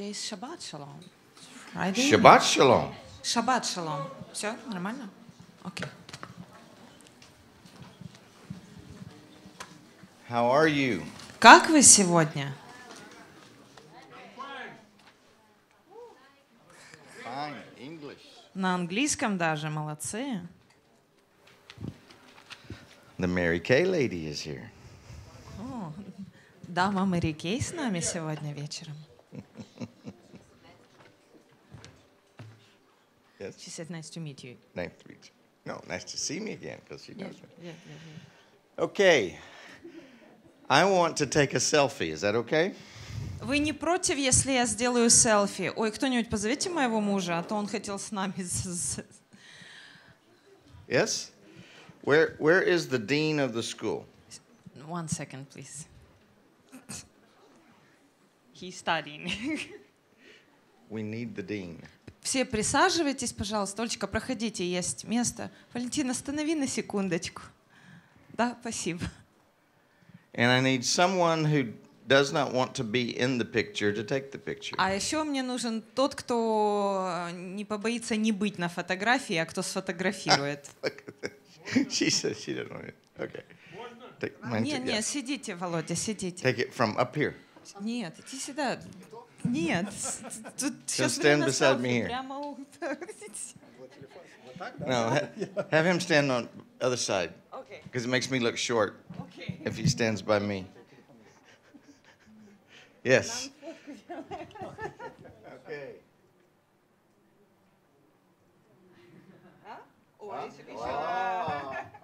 Today is Shabbat Shalom. Friday. Шаббат шалом. Шаббат Шалом. Все нормально? Окей. How are you? Как вы сегодня? Fine. English. На английском даже, молодцы. The Mary Kay lady is here. дама Мэри Кей с нами сегодня вечером. is. She said, nice to meet you. Nice to meet you. No, nice to see me again because she knows yeah, me. Yeah, yeah, okay. I want to take a selfie. Is that okay? Вы не против, если я сделаю селфи? Ой, кто-нибудь позовите моего мужа, а то он хотел с нами. Yes? Where, where is the dean of the school? One second, please. He's studying. We need the dean. Все присаживайтесь, пожалуйста. Олечка, проходите, есть место. Валентин, останови на секундочку. Да, спасибо. And I need someone who does not want to be in the picture to take the picture. А еще мне нужен тот, кто э, не побоится не быть на фотографии, а кто сфотографирует. she said she didn't want it. Okay. Take, не, не, сидите, Володя, сидите. Take it from up here. Нет, иди сюда. Нет, Just stand beside me here. No, ha have him stand on other side. Okay. Because it makes me look short okay. if he stands by me. Yes. okay. Huh? Oh, wow.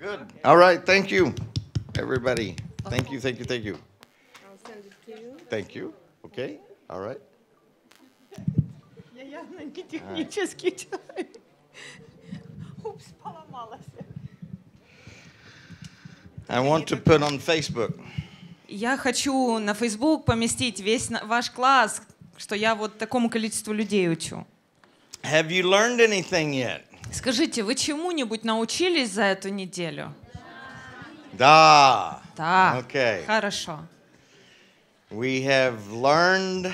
Good. All right. Thank you, everybody. Thank you. Thank you. Thank you. I'll send it to you. Thank you. Okay. All right. Я явно не технический человек. Упс, I want to put on Facebook. Я хочу на Facebook поместить весь ваш класс, что я вот такому количеству людей учу. Have you learned anything yet? Скажите, вы чему-нибудь научились за эту неделю? Да. Да. Okay. Хорошо. We have learned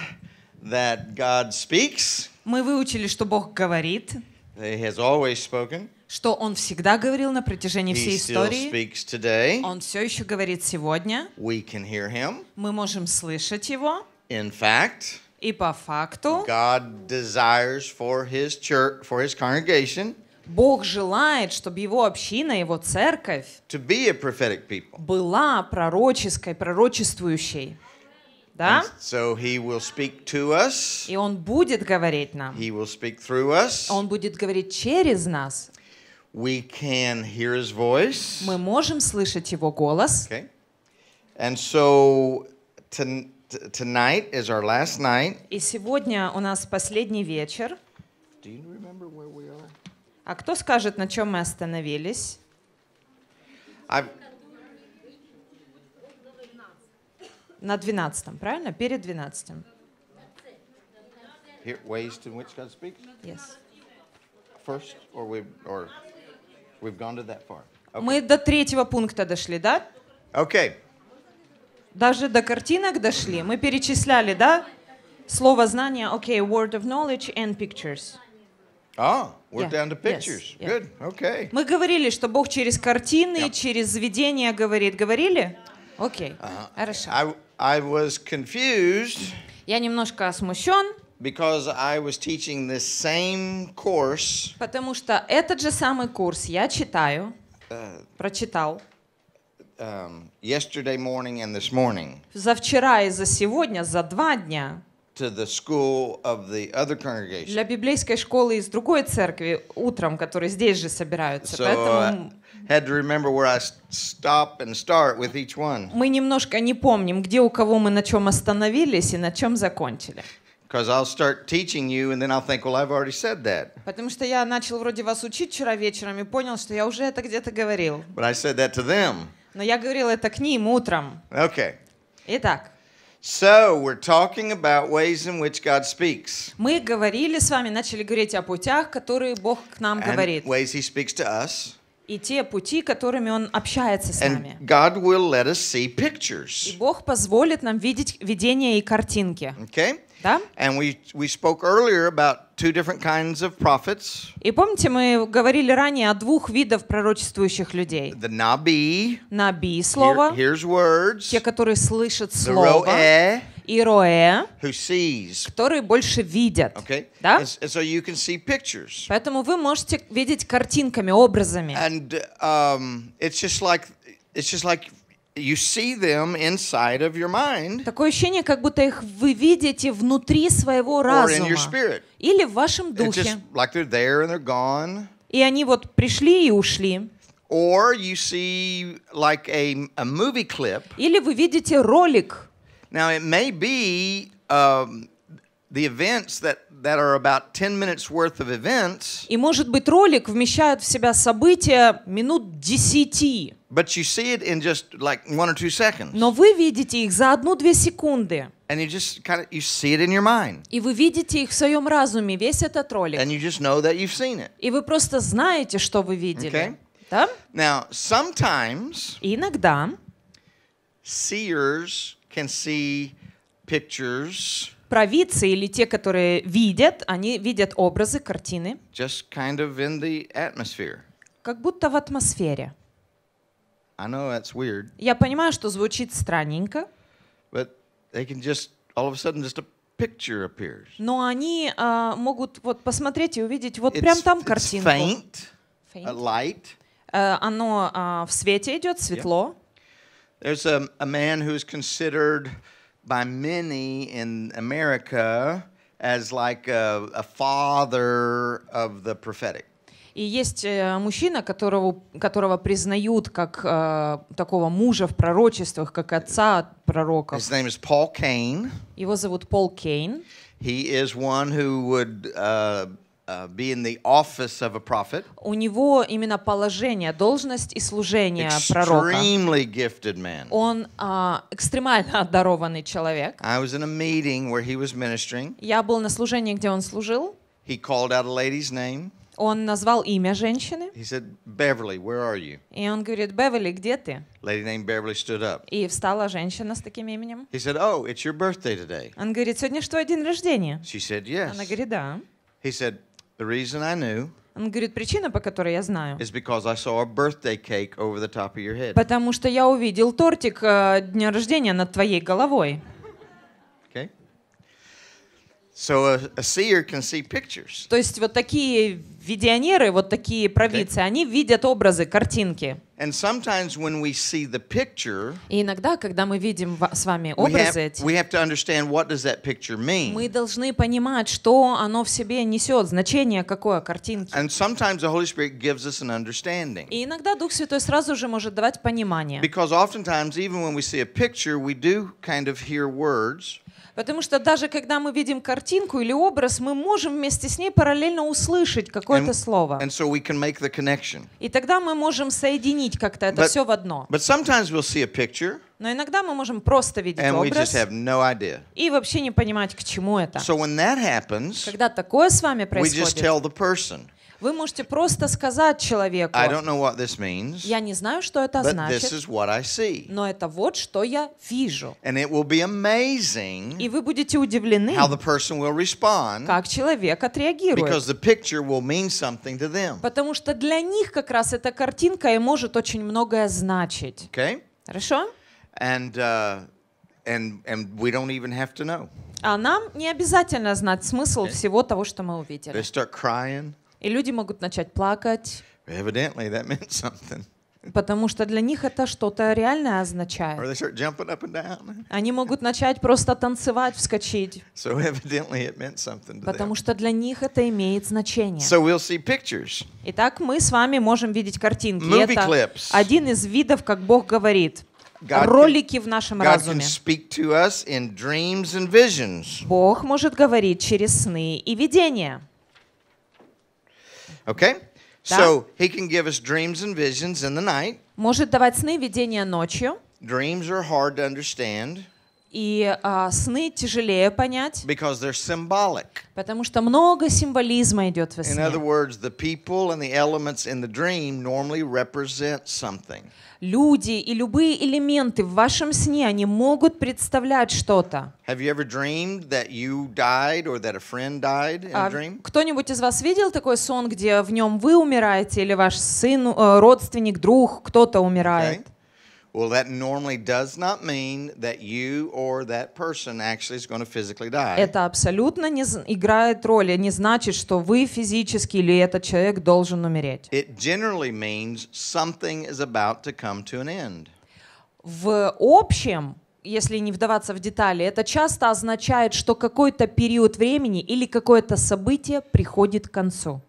that God speaks. Мы выучили, что Бог говорит. He has always spoken. Что Он всегда говорил на протяжении He всей истории. Still speaks today. Он все еще говорит сегодня. We can hear him. Мы можем слышать Его. In fact, и по факту God desires for his church, for his congregation Бог желает, чтобы его община, его церковь была пророческой, пророчествующей. Да? So he will speak to us. И он будет говорить нам. He will speak through us. Он будет говорить через нас. We can hear his voice. Мы можем слышать его голос. Okay. And so to, tonight is our last night. И сегодня у нас последний вечер. Do you remember where we а кто скажет, на чем мы остановились? А... На двенадцатом, правильно? Перед двенадцатым. ways in which God speaks? Yes. First, or we've, or we've gone to that far. Okay. Мы до третьего пункта дошли, да? Okay. Даже до картинок дошли. Мы перечисляли, да? Слово знания, okay, word of knowledge and pictures. Мы говорили, что Бог через картины, yeah. через видения говорит. Говорили? Окей. Okay. Uh, uh-huh. Хорошо. I, I was confused. Я немножко смущен. Because I was teaching this same course. Потому что этот же самый курс я читаю. Uh, прочитал. Um, yesterday morning and this morning. За вчера и за сегодня, за два дня to the school of the other congregation. Для библейской школы из другой церкви утром, которые здесь же собираются. So, Поэтому uh, had to remember where I stop and start with each one. Мы немножко не помним, где у кого мы на чем остановились и на чем закончили. Because I'll start teaching you, and then I'll think, well, I've already said that. Потому что я начал вроде вас учить вчера вечером и понял, что я уже это где-то говорил. But I said that to them. Но я говорил это к ним утром. Okay. Итак. So we're talking about ways in which God speaks. Мы говорили с вами, начали говорить о путях, которые Бог к нам and говорит. Ways He speaks to us. и те пути, которыми Он общается с нами. God will let us see И Бог позволит нам видеть видения и картинки. Okay? Да? And we, we spoke earlier about two different kinds of prophets. И помните, мы говорили ранее о двух видах пророчествующих людей. The nabi. Наби слово. Here, here's words. Те, которые слышат слово. The roe и Роэ, who sees. которые больше видят. Okay? Да? And, and so you can see pictures. Поэтому вы можете видеть картинками, образами. And um, it's just like it's just like You see them inside of your mind, Такое ощущение, как будто их вы видите внутри своего разума или в вашем духе. Like they're there and they're gone. И они вот пришли и ушли. Or you see like a, a movie clip. Или вы видите ролик. Now, it may be um, the events that that are about 10 minutes worth of events. И может быть ролик вмещает в себя события минут 10. But you see it in just like one or two seconds. Но вы видите их за одну-две секунды. And you just kind of you see it in your mind. И вы видите их в своем разуме весь этот ролик. And you just know that you've seen it. И вы просто знаете, что вы видели. Okay? Да? Now, sometimes. Иногда. Seers can see pictures. Провидцы или те, которые видят, они видят образы, картины. Just kind of in the atmosphere. Как будто в атмосфере. I know that's weird. Я понимаю, что звучит странненько. But they can just all of a sudden just a picture appears. Но они а, могут вот посмотреть и увидеть вот прям там картинку. It's faint, faint. A light. Uh, оно uh, в свете идет, светло. Yeah. There's a, a man who's considered by many in America as like a, a father of the prophetic. И есть э, мужчина, которого, которого признают как э, такого мужа в пророчествах, как отца пророков. His name is Paul Kane. Его зовут Пол Кейн. He is one who would uh, Uh, be in the office of a prophet. У него именно положение, должность и служение пророка. Extremely gifted man. Он а, экстремально одарованный человек. I was in a meeting where he was ministering. Я был на служении, где он служил. He called out a lady's name. Он назвал имя женщины. He said, Beverly, where are you? И он говорит, Беверли, где ты? Lady named Beverly stood up. И встала женщина с таким именем. He said, oh, it's your birthday today. Он говорит, сегодня что, день рождения? She said, yes. Она говорит, да. He said, The reason I knew Он говорит, причина, по которой я знаю, потому что я увидел тортик э, дня рождения над твоей головой. So a, a seer can see pictures. То есть вот такие видионеры, вот такие провидцы, okay. они видят образы, картинки. And sometimes when we see the picture, И иногда, когда мы видим с вами образы эти, we have to understand what does that picture mean. мы должны понимать, что оно в себе несет, значение какое картинки. And sometimes the Holy Spirit gives us an understanding. И иногда Дух Святой сразу же может давать понимание. Because oftentimes, even when we see a picture, we do kind of hear words. Потому что даже когда мы видим картинку или образ, мы можем вместе с ней параллельно услышать какое-то слово. And so we can make the connection. И тогда мы можем соединить как-то это but, все в одно. But sometimes we'll see a picture, но иногда мы можем просто видеть and образ we just have no idea. и вообще не понимать, к чему это. So when that happens, когда такое с вами происходит, we just tell the person, вы можете просто сказать человеку. I don't know what this means. Я не знаю, что это but значит. This is what I see. Но это вот что я вижу. And it will be amazing. И вы будете удивлены. How the person will respond. Как человек отреагирует. Because the picture will mean something to them. Потому что для них как раз эта картинка и может очень многое значить. Okay. Хорошо? And uh, and and we don't even have to know. А нам не обязательно знать смысл okay. всего того, что мы увидели. They start crying. И люди могут начать плакать. Потому что для них это что-то реальное означает. Они могут начать просто танцевать, вскочить. So Потому что для них это имеет значение. So we'll Итак, мы с вами можем видеть картинки. Movie это clips. один из видов, как Бог говорит. God ролики в нашем God разуме. Бог может говорить через сны и видения. Okay? Да? So he can give us dreams and visions in the night. Может давать сны, видения ночью. Dreams are hard to understand. И а, сны тяжелее понять, потому что много символизма идет в сне. words, Люди и любые элементы в вашем сне, они могут представлять что-то. Have а Кто-нибудь из вас видел такой сон, где в нем вы умираете или ваш сын, э, родственник, друг, кто-то умирает? Okay. Well, that normally does not mean that you or that person actually is going to physically die. Это абсолютно не играет роли, не значит, что вы физически или этот человек должен умереть. It generally means something is about to come to an end. В общем, если не вдаваться в детали, это часто означает, что какой-то период времени или какое-то событие приходит к концу.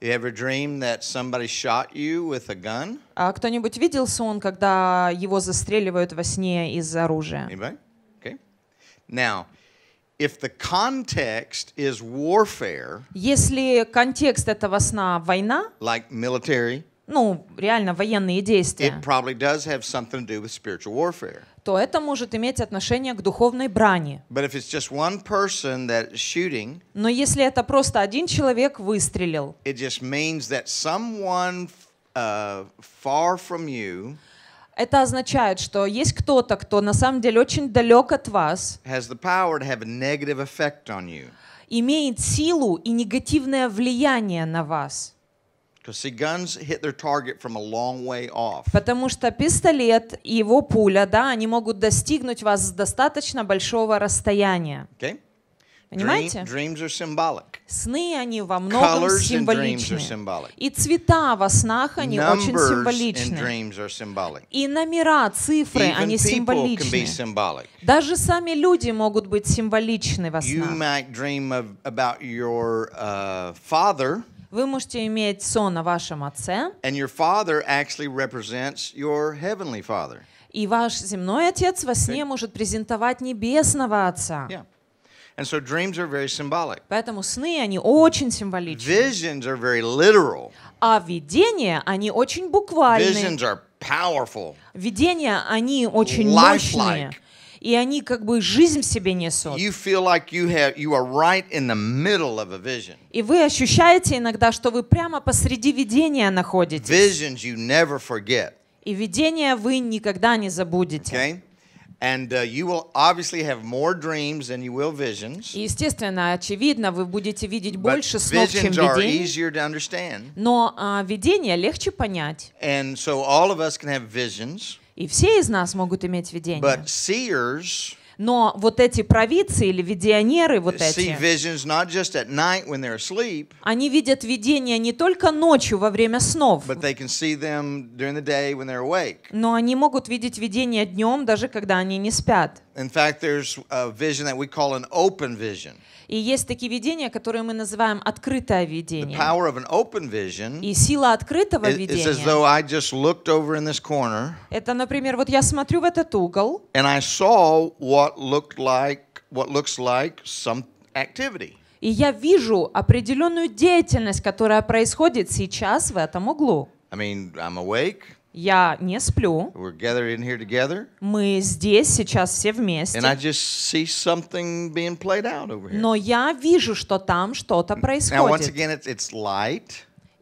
You ever dream that somebody shot you with a gun? А кто-нибудь видел сон, когда его застреливают во сне из оружия? Anybody? Okay. Now, if the context is warfare, если контекст этого сна война, like military, ну, реально военные действия, it probably does have something to do with spiritual warfare. то это может иметь отношение к духовной брани. Shooting, Но если это просто один человек выстрелил, someone, uh, you, это означает, что есть кто-то, кто на самом деле очень далек от вас, имеет силу и негативное влияние на вас. Потому что пистолет и его пуля, да, они могут достигнуть вас с достаточно большого расстояния. Okay? Понимаете? Dreams are symbolic. Сны, они во многом Colors символичны. И цвета во снах, они Numbers очень символичны. И номера, цифры, Even они символичны. Даже сами люди могут быть символичны во снах. You might dream of, about your, uh, father, вы можете иметь сон о вашем отце. And your father actually represents your heavenly father. И ваш земной отец во сне okay. может презентовать небесного отца. Yeah. And so dreams are very symbolic. Поэтому сны они очень символичны. Visions are very literal. А видения они очень буквальны. Visions are powerful. Видения они очень мощные и они как бы жизнь в себе несут. И вы ощущаете иногда, что вы прямо посреди видения находитесь. Visions you never forget. И видения вы никогда не забудете. Okay? And uh, you will obviously have more dreams than you will visions. И естественно, очевидно, вы будете видеть больше снов, чем видений. Но uh, видения легче понять. And so all of us can have visions. И все из нас могут иметь видение. But seers но вот эти провидцы или видионеры вот эти, asleep, они видят видения не только ночью во время снов, но они могут видеть видения днем, даже когда они не спят. In fact, there's a vision that we call an open vision. И есть такие видения, которые мы называем открытое видение. The power of an open vision И сила открытого видения. It's as though I just looked over in this corner. Это, например, вот я смотрю в этот угол. And I saw what looked like what looks like some activity. И я вижу определенную деятельность, которая происходит сейчас в этом углу. I mean, I'm awake. Я не сплю. We're gathered in here together. Мы здесь сейчас все вместе. And I just see something being played out over here. Но я вижу, что там что-то происходит. Now, once again, it's, it's light.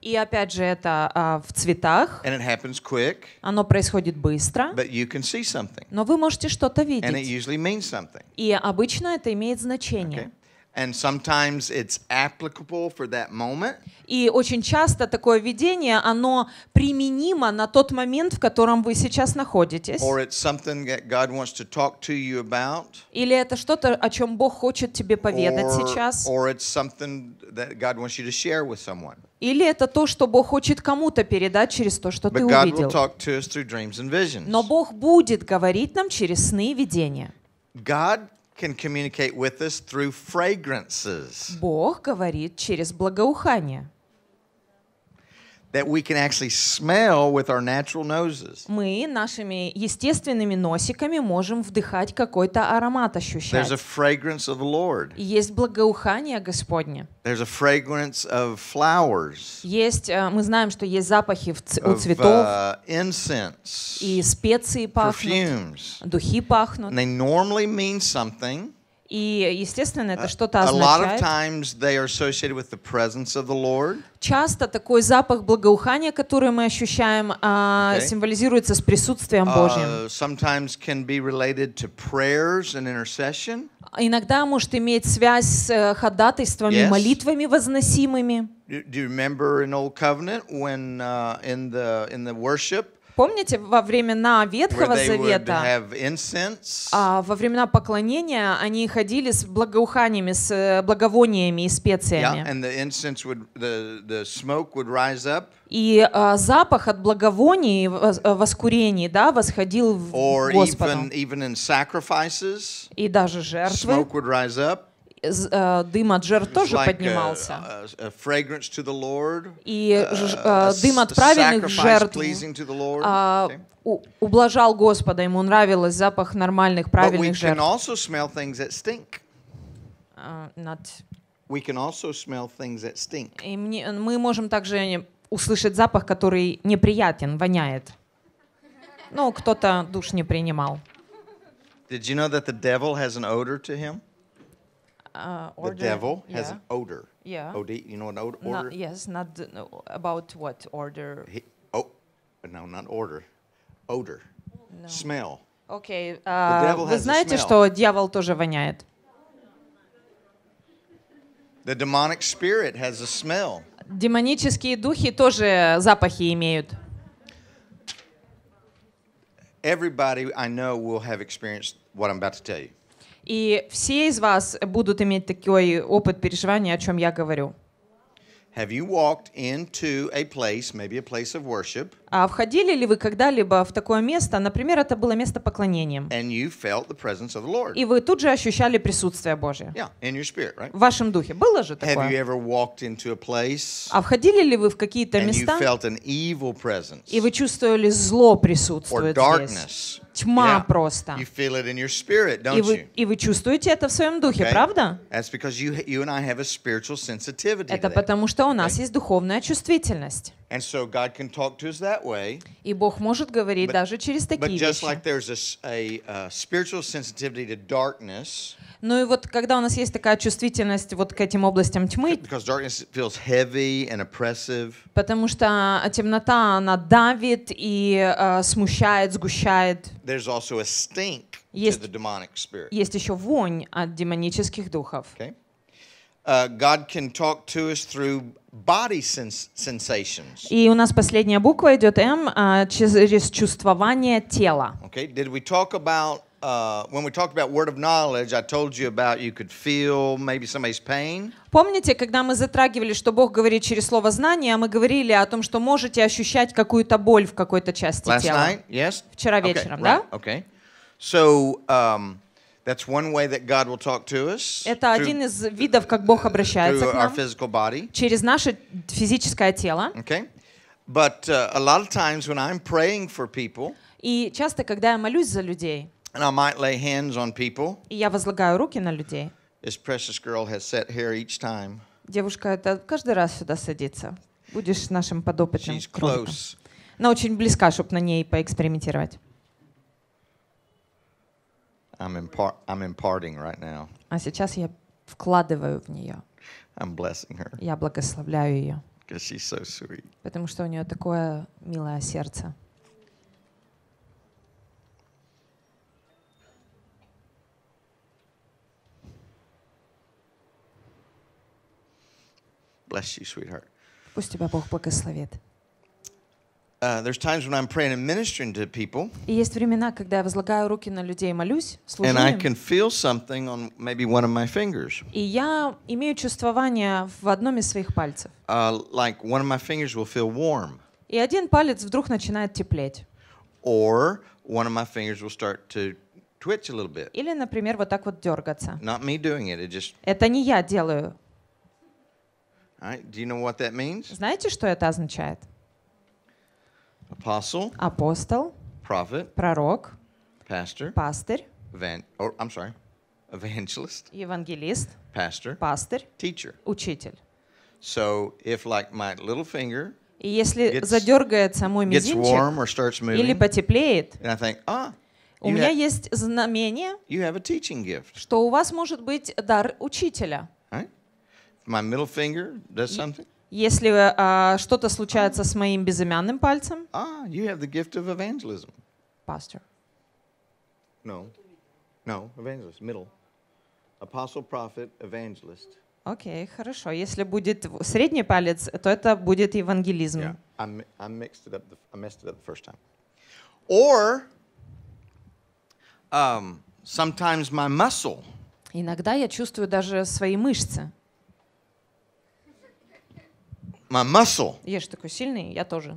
И опять же, это а, в цветах. And it happens quick, Оно происходит быстро. But you can see something. Но вы можете что-то видеть. And it usually means something. И обычно это имеет значение. Okay? And sometimes it's applicable for that moment. И очень часто такое видение, оно применимо на тот момент, в котором вы сейчас находитесь. Or it's something that God wants to talk to you about. Или это что-то, о чем Бог хочет тебе поведать or, сейчас. Or it's something that God wants you to share with someone. Или это то, что Бог хочет кому-то передать через то, что But ты увидел. Но Бог будет говорить нам через сны и видения. God can communicate with us through fragrances. Бог говорит через благоухание that we can actually smell with our natural noses. Мы нашими естественными носиками можем вдыхать какой-то аромат ощущать. There's a fragrance of the Lord. Есть благоухание Господне. There's a fragrance of flowers. Есть, мы знаем, что есть запахи у цветов. Of, incense. И специи пахнут. Perfumes. Духи пахнут. they normally mean something. И, естественно, это uh, что-то означает. Часто такой запах благоухания, который мы ощущаем, а, okay. символизируется с присутствием uh, Божьим. Иногда может иметь связь с э, ходатайствами, yes. молитвами возносимыми. Do you remember in Old Covenant when uh, in the in the worship Помните, во времена Ветхого Завета, а, во времена поклонения, они ходили с благоуханиями, с э, благовониями и специями. И а, запах от благовоний, э, воскурений, да, восходил в Господу. И даже жертвы дым от жертв тоже поднимался. И дым от правильных жертв ублажал Господа, ему нравилось запах нормальных, правильных жертв. А, И мы можем также услышать запах, который неприятен, воняет. Ну, кто-то душ не принимал. Did you know that the devil has an odor to him? uh, order. The devil has an odor. Yeah. Od, you know what odor? Not, yes, not the, no, about what order? He, oh, no, not order. Odor. No. Smell. Okay. Uh, вы знаете, что дьявол тоже воняет? The demonic spirit has a smell. Демонические духи тоже запахи имеют. Everybody I know will have experienced what I'm about to tell you. И все из вас будут иметь такой опыт переживания, о чем я говорю. Have you walked into a place, maybe a place of worship? А входили ли вы когда-либо в такое место, например, это было место поклонения, и вы тут же ощущали присутствие Божье Yeah, in spirit, right? в вашем духе? Было же такое? А входили ли вы в какие-то места, и вы чувствовали зло or присутствует здесь? darkness? Тьма просто. You feel it in your spirit, И вы, you? и вы чувствуете это в своем духе, Okay? правда? That's you, you and I have a Это потому, что у нас есть духовная чувствительность. And so God can talk to us that way. И Бог может говорить but, даже через такие but just вещи. Like there's a, a, a spiritual sensitivity to darkness, ну и вот когда у нас есть такая чувствительность вот к этим областям тьмы, потому что темнота, она давит и э, смущает, сгущает. есть, есть еще вонь от демонических духов. Okay. Uh, God can talk to us through body sensations. И у нас последняя буква идет М а, через чувствование тела. Okay, did we talk about Uh, when we talked about word of knowledge, I told you about you could feel maybe somebody's pain. Помните, когда мы затрагивали, что Бог говорит через слово знание, мы говорили о том, что можете ощущать какую-то боль в какой-то части Last тела. Night? Yes? Вчера вечером, right, да? Okay. So, um, That's one way that God will talk to us. Это один из видов, как Бог обращается к нам через наше физическое тело. Okay. But uh, a lot of times when I'm praying for people, и часто, когда я молюсь за людей, and I might lay hands on people, и я возлагаю руки на людей, this precious girl has sat here each time. Девушка это каждый раз сюда садится. Будешь нашим подопытным. She's close. Она очень близка, чтобы на ней поэкспериментировать. I'm impart, I'm imparting right now. А сейчас я вкладываю в нее. I'm blessing her. Я благословляю ее. Because she's so sweet. Потому что у нее такое милое сердце. Bless you, sweetheart. Пусть тебя Бог благословит. Uh, there's times when I'm praying and ministering to people. И есть времена, когда я возлагаю руки на людей и молюсь, служу And I can feel something on maybe one of my fingers. И я имею чувствование в одном из своих пальцев. Uh, like one of my fingers will feel warm. И один палец вдруг начинает теплеть. Or one of my fingers will start to twitch a little bit. Или, например, вот так вот дергаться. Not me doing it, it just... Это не я делаю. All right, do you know what that means? Знаете, что это означает? apostle, апостол, prophet, пророк, pastor, пастырь, evan- or, I'm sorry, evangelist, евангелист, pastor, пастырь, teacher. учитель. So if like my little finger И если Gets- задергается мой gets warm мизинчик or starts или moving, потеплеет, and I think, ah, у you меня have, есть знамение, you have a teaching gift, что у вас может быть дар учителя. right? My middle finger does something, если а, что-то случается с моим безымянным пальцем. Ah, you have the gift of evangelism. Pastor. No. No, evangelist, middle. Apostle, prophet, evangelist. Окей, okay, хорошо. Если будет средний палец, то это будет евангелизм. Yeah, I, I mixed it up. The, I messed it up the first time. Or um, sometimes my muscle. Иногда я чувствую даже свои мышцы. My muscle Я же такой сильный, я тоже.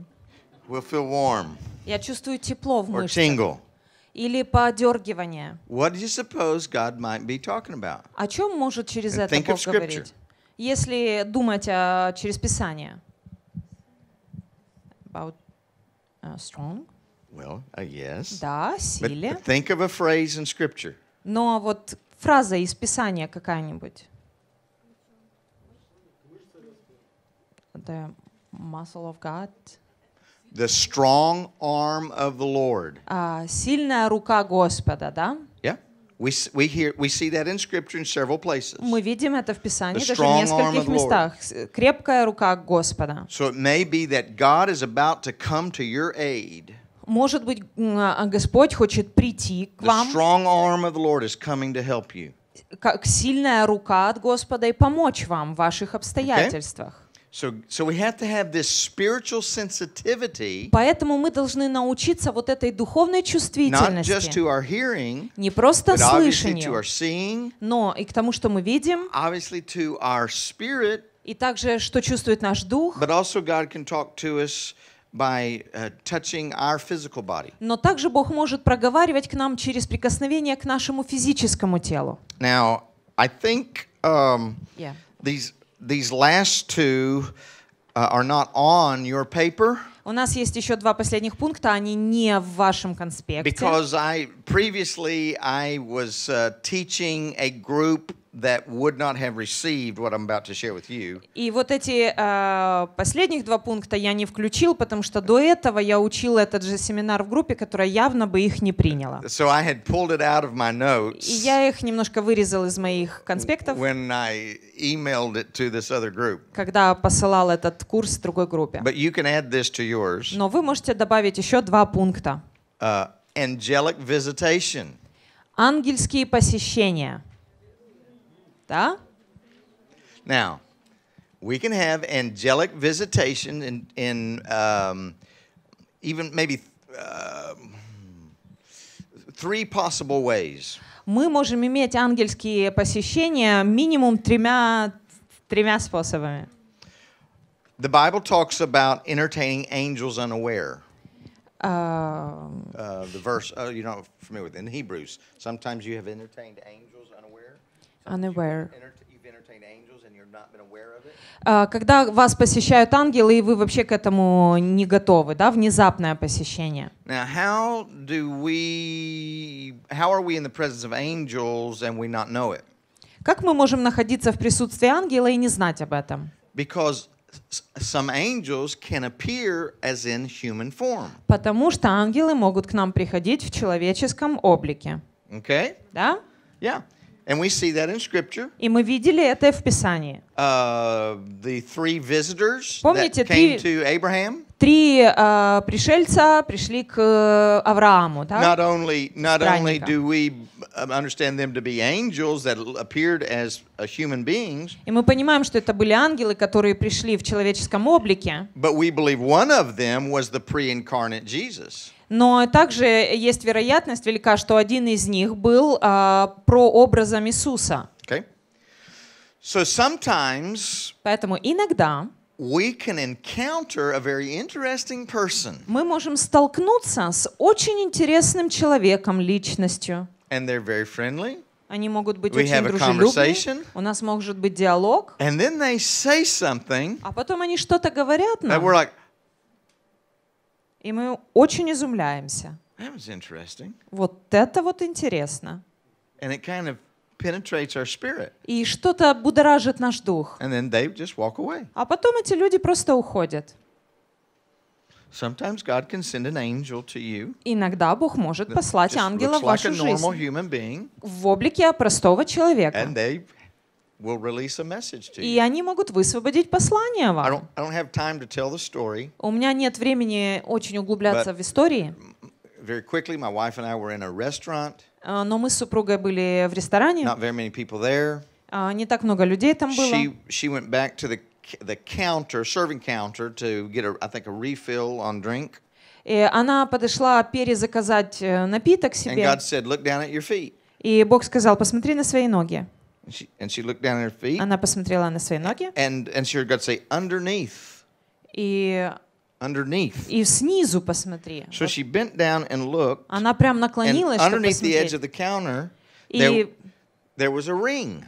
will feel warm Я чувствую тепло в мышцах. Или подергивание. What do you suppose God might be talking about? О чем может через And это Бог говорить? Если думать о, а, через Писание. About, uh, strong. Well, uh, yes. Да, But, but think of a phrase in Scripture Но вот фраза из Писания какая-нибудь. the muscle of God. The strong arm of the Lord. Uh, сильная рука Господа, да? Yeah. We, we, hear, we see that in Scripture in several places. Мы видим это в Писании даже в нескольких местах. Крепкая рука Господа. So it may be that God is about to come to your aid. Может быть, Господь хочет прийти к вам. The strong arm of the Lord is coming to help you. Как сильная рука от Господа и помочь вам в ваших обстоятельствах. Okay? So, so we have to have this spiritual sensitivity, Поэтому мы должны научиться вот этой духовной чувствительности. not just to our hearing, Не просто but obviously to our seeing, но и к тому, что мы видим, obviously to our spirit, и также, что чувствует наш дух, but also God can talk to us by uh, touching our physical body. но также Бог может проговаривать к нам через прикосновение к нашему физическому телу. Now, I think um, Yeah. these these last two uh, are not on your paper. У нас есть еще два последних пункта, они не в вашем конспекте. Because I previously I was uh, teaching a group that would not have received what I'm about to share with you. И вот эти э, последних два пункта я не включил, потому что до этого я учил этот же семинар в группе, которая явно бы их не приняла. So I had pulled it out of my notes. И я их немножко вырезал из моих конспектов. When I emailed it to this other group. Когда посылал этот курс другой группе. But you can add this to yours. Но вы можете добавить еще два пункта. Uh, angelic visitation. Ангельские посещения. Now, we can have angelic visitation in, in um, even maybe uh, three possible ways. Мы можем иметь ангельские посещения минимум тремя, тремя способами. The Bible talks about entertaining angels unaware. Uh, uh, the verse, oh, you're not familiar with it. In Hebrews, sometimes you have entertained angels. unaware. Когда вас посещают ангелы, и вы вообще к этому не готовы, да, внезапное посещение. Now, how do we, how are we in the presence of angels and we not know it? Как мы можем находиться в присутствии ангела и не знать об этом? Because some angels can appear as in human form. Потому что ангелы могут к нам приходить в человеческом облике. Okay? Да? Yeah. And we see that in scripture. И мы видели это в Писании. Uh, the three visitors Помните, that came to Abraham. Три uh, пришельца пришли к э, Аврааму, да? Not only not only do we um, understand them to be angels that appeared as uh, human beings. И мы понимаем, что это были ангелы, которые пришли в человеческом облике. But we believe one of them was the pre-incarnate Jesus. Но также есть вероятность велика, что один из них был а, прообразом Иисуса. Okay. So sometimes Поэтому иногда we can encounter a very interesting person. мы можем столкнуться с очень интересным человеком, личностью. And they're very friendly. Они могут быть We очень дружелюбны. У нас может быть диалог. And then they say something, а потом они что-то говорят нам. Like, и мы очень изумляемся. That was interesting. Вот это вот интересно. And it kind of penetrates our spirit. И что-то будоражит наш дух. And then they just walk away. А потом эти люди просто уходят. Sometimes God can send an angel to you. Иногда Бог может послать ангела в вашу жизнь в облике простого человека. And they will release a message to you. И они могут высвободить послание вам. I don't, I don't have time to tell the story. У меня нет времени очень углубляться в истории. Very quickly, my wife and I were in a restaurant. Но мы с супругой были в ресторане. Not very many people there. Не так много людей там было. She, she went back to the, the counter, serving counter, to get, a, I think, a refill on drink. И она подошла перезаказать напиток себе. And God said, Look down at your feet. И Бог сказал, посмотри на свои ноги. She, and she looked down at her feet. Она посмотрела на свои ноги. And, and she heard God say, underneath. И underneath. И снизу посмотри. So she bent down and looked. Она прям наклонилась, чтобы underneath the edge of the counter, there, there was a ring.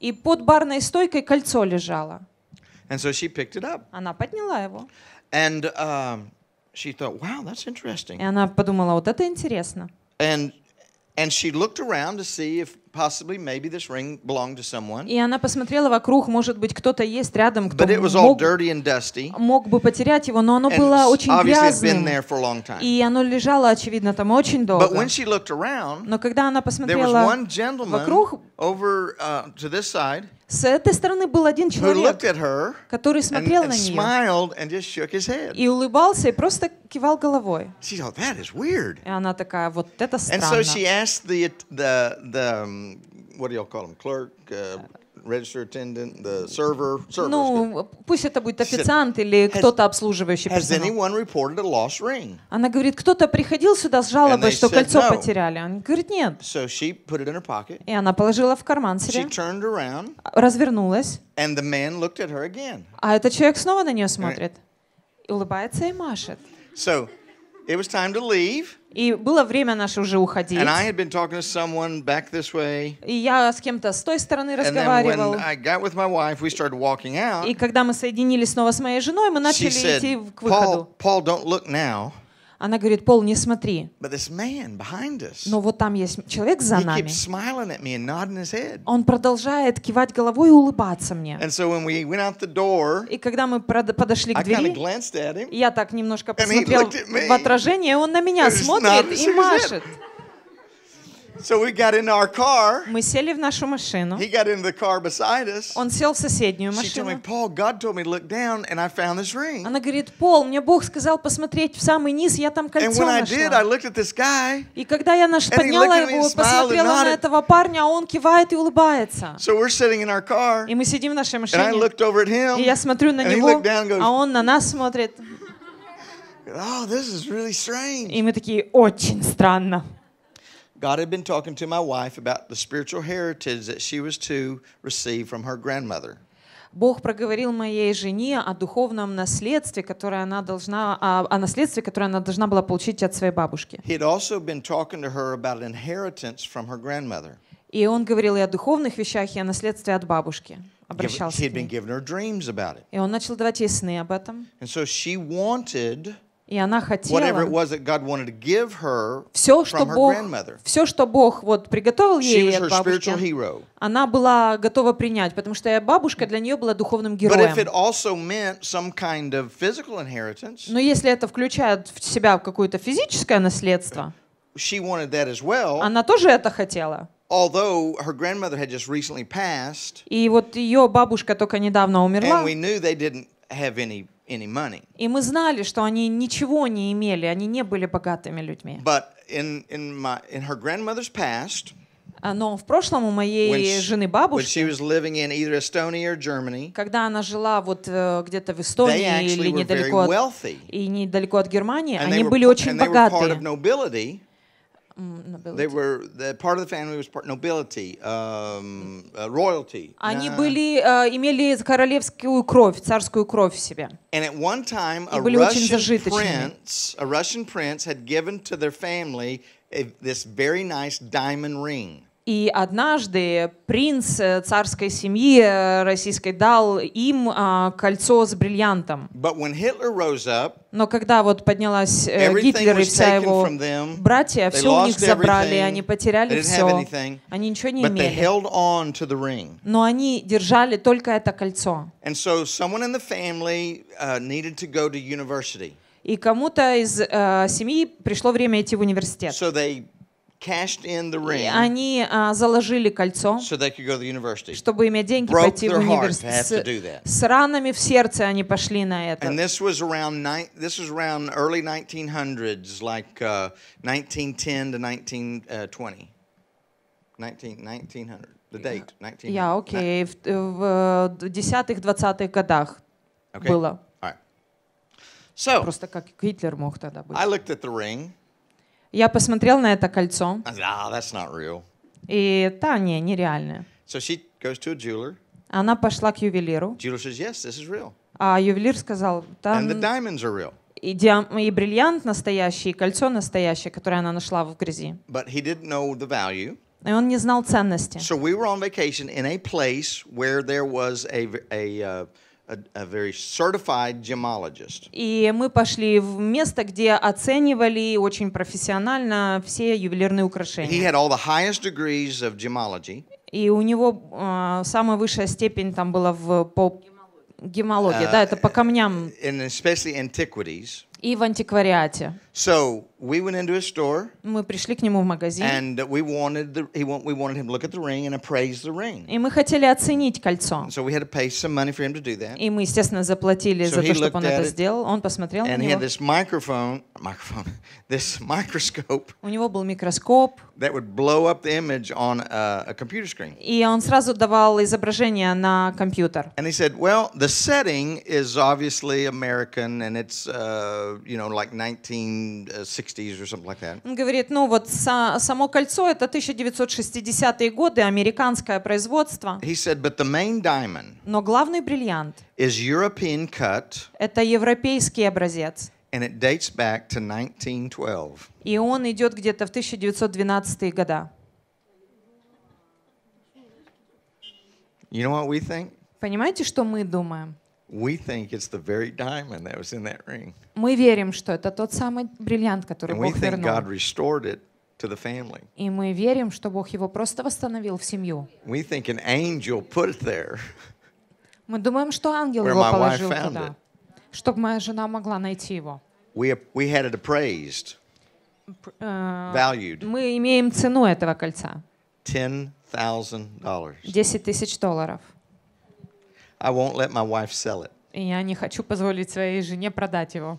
И под барной стойкой кольцо лежало. And so she picked it up. Она подняла его. And um, she thought, wow, that's interesting. И она подумала, вот это интересно. And and she looked around to see if possibly, maybe this ring belonged to someone. И она посмотрела вокруг, может быть, кто-то есть рядом, кто But it was all мог, dirty and dusty. мог бы потерять его, но оно and было очень obviously it's been грязным. there for a long time. И оно лежало, очевидно, там очень долго. But when she looked around, Но когда она there was посмотрела one gentleman вокруг, over uh, to this side с этой стороны был один who человек, looked at her который and, смотрел and на нее smiled and just shook his head. и улыбался, и просто кивал головой. She thought, that is weird. И она такая, вот это And so she странно. asked the, the, the um, what do y'all call them, clerk, uh, register attendant, the server, servers. Ну, пусть это будет официант или кто-то обслуживающий Has anyone reported a lost ring? Она говорит, кто-то приходил сюда с жалобой, что кольцо no. потеряли. Он говорит, нет. So she put it in her pocket. И она положила в карман себе. She turned around. Развернулась. And the man looked at her again. А этот человек снова на нее смотрит. улыбается и машет. So It was time to leave. И было время наше уже уходить. And I had been talking to someone back this way. И я с кем-то с той стороны разговаривал. And then when I got with my wife, we started walking out. И когда мы соединились снова с моей женой, мы начали идти к выходу. Paul, Paul, don't look now. Она говорит, Пол, не смотри. Но вот там есть человек за нами. Он продолжает кивать головой и улыбаться мне. и когда мы подошли к двери, я так немножко посмотрел в отражение, и он на меня смотрит и машет. So we got in our car. Мы сели в нашу машину. He got in the car beside us. Он сел в соседнюю машину. She told me, Paul, God told me to look down, and I found this ring. Она говорит, Пол, мне Бог сказал посмотреть в самый низ, я там кольцо нашла. and when нашла. I did, I looked at this guy. И когда я наш подняла его, посмотрела на этого парня, а он кивает и улыбается. So we're sitting in our car. И мы сидим в нашей машине. And I looked over at him. И я смотрю на него, down, goes. а он на нас смотрит. Oh, this is really strange. И мы такие, очень странно. God had been talking to my wife about the spiritual heritage that she was to receive from her grandmother. Бог проговорил моей жене о духовном наследстве, которое она должна, о наследстве, которое она должна была получить от своей бабушки. И он говорил и о духовных вещах, и о наследстве от бабушки. Обращался. He had been giving her dreams about it. И он начал давать ей сны об этом. And so she wanted И она хотела все, что Бог, все, что Бог вот, приготовил ей от бабушки, она была готова принять, потому что бабушка для нее была духовным героем. Но если это включает в себя какое-то физическое наследство, она тоже это хотела. Although her grandmother had just recently passed, и вот ее бабушка только недавно умерла, and we knew they didn't have any any money. И мы знали, что они ничего не имели, они не были богатыми людьми. But in, in, my, in her grandmother's past, а, но в прошлом у моей she, жены бабушки, когда она жила вот э, где-то в Эстонии или недалеко от, и недалеко от Германии, они были очень богаты. Mm, nobility. They were the part of the family was part nobility, um, uh, royalty. Они nah. были uh, имели королевскую кровь, царскую кровь в себе. And at one time, a Russian prince, a Russian prince, had given to their family a, this very nice diamond ring. И однажды принц э, царской семьи э, российской дал им а, кольцо с бриллиантом. Up, Но когда вот поднялась э, Гитлер и вся его them, братья, все у них забрали, они потеряли все, anything, они ничего не имели. Но они держали только это кольцо. Uh, и кому-то из uh, семьи пришло время идти в университет. So cashed in the ring. они заложили кольцо, so they could go to the university. чтобы иметь деньги Broke пойти в университет. С, с ранами в сердце они пошли на это. And this was around ni- this was around early 1900s, like uh, 1910 to 1920. 19, 1900. Uh, the date, 1900. Yeah, okay. В, 10 20 э, годах okay. было. All right. So, Просто как Гитлер мог тогда быть. I looked at the ring. Я посмотрел на это кольцо. I said, "Ah, that's not real. И да, не, нереальное. So she goes to a jeweler. Она пошла к ювелиру. Jeweler says, yes, this is real. А ювелир сказал, да, And the diamonds are real. и, диам- и бриллиант настоящий, и кольцо настоящее, которое она нашла в грязи. But he didn't know the value. И он не знал ценности. So we were on vacation in a place where there was a, a uh, a, a very certified gemologist. И мы пошли в место, где оценивали очень профессионально все ювелирные украшения. He had all the highest degrees of gemology. И у него э, самая высшая степень там была в по гемологии, uh, да, это по uh, камням. And especially antiquities. И в антиквариате. So we went into his store. Мы пришли к нему в магазин. And we wanted the, he we wanted him to look at the ring and appraise the ring. И мы хотели оценить кольцо. So we had to pay some money for him to do that. И мы естественно заплатили за то, чтобы он это сделал. Он посмотрел and на него. And he had this microphone, microphone, this microscope. У него был микроскоп. That would blow up the image on a, a computer screen. И он сразу давал изображение на компьютер. And he said, well, the setting is obviously American and it's uh, you know like 19 1960s or something like that. Он говорит, ну вот само кольцо это 1960-е годы, американское производство. He said, but the main diamond. Но главный бриллиант. Is European cut. Это европейский образец. And it dates back to 1912. И он идет где-то в 1912 года. You know what we think? Понимаете, что мы думаем? Мы верим, что это тот самый бриллиант, который Бог вернул. To the family. И мы верим, что Бог его просто восстановил в семью. We think an angel put it there, мы думаем, что ангел его положил туда, чтобы моя жена могла найти его. We, we had it appraised, э, valued. Мы имеем цену этого кольца. $10,000. 10 тысяч долларов. I won't let my wife sell it. И я не хочу позволить своей жене продать его.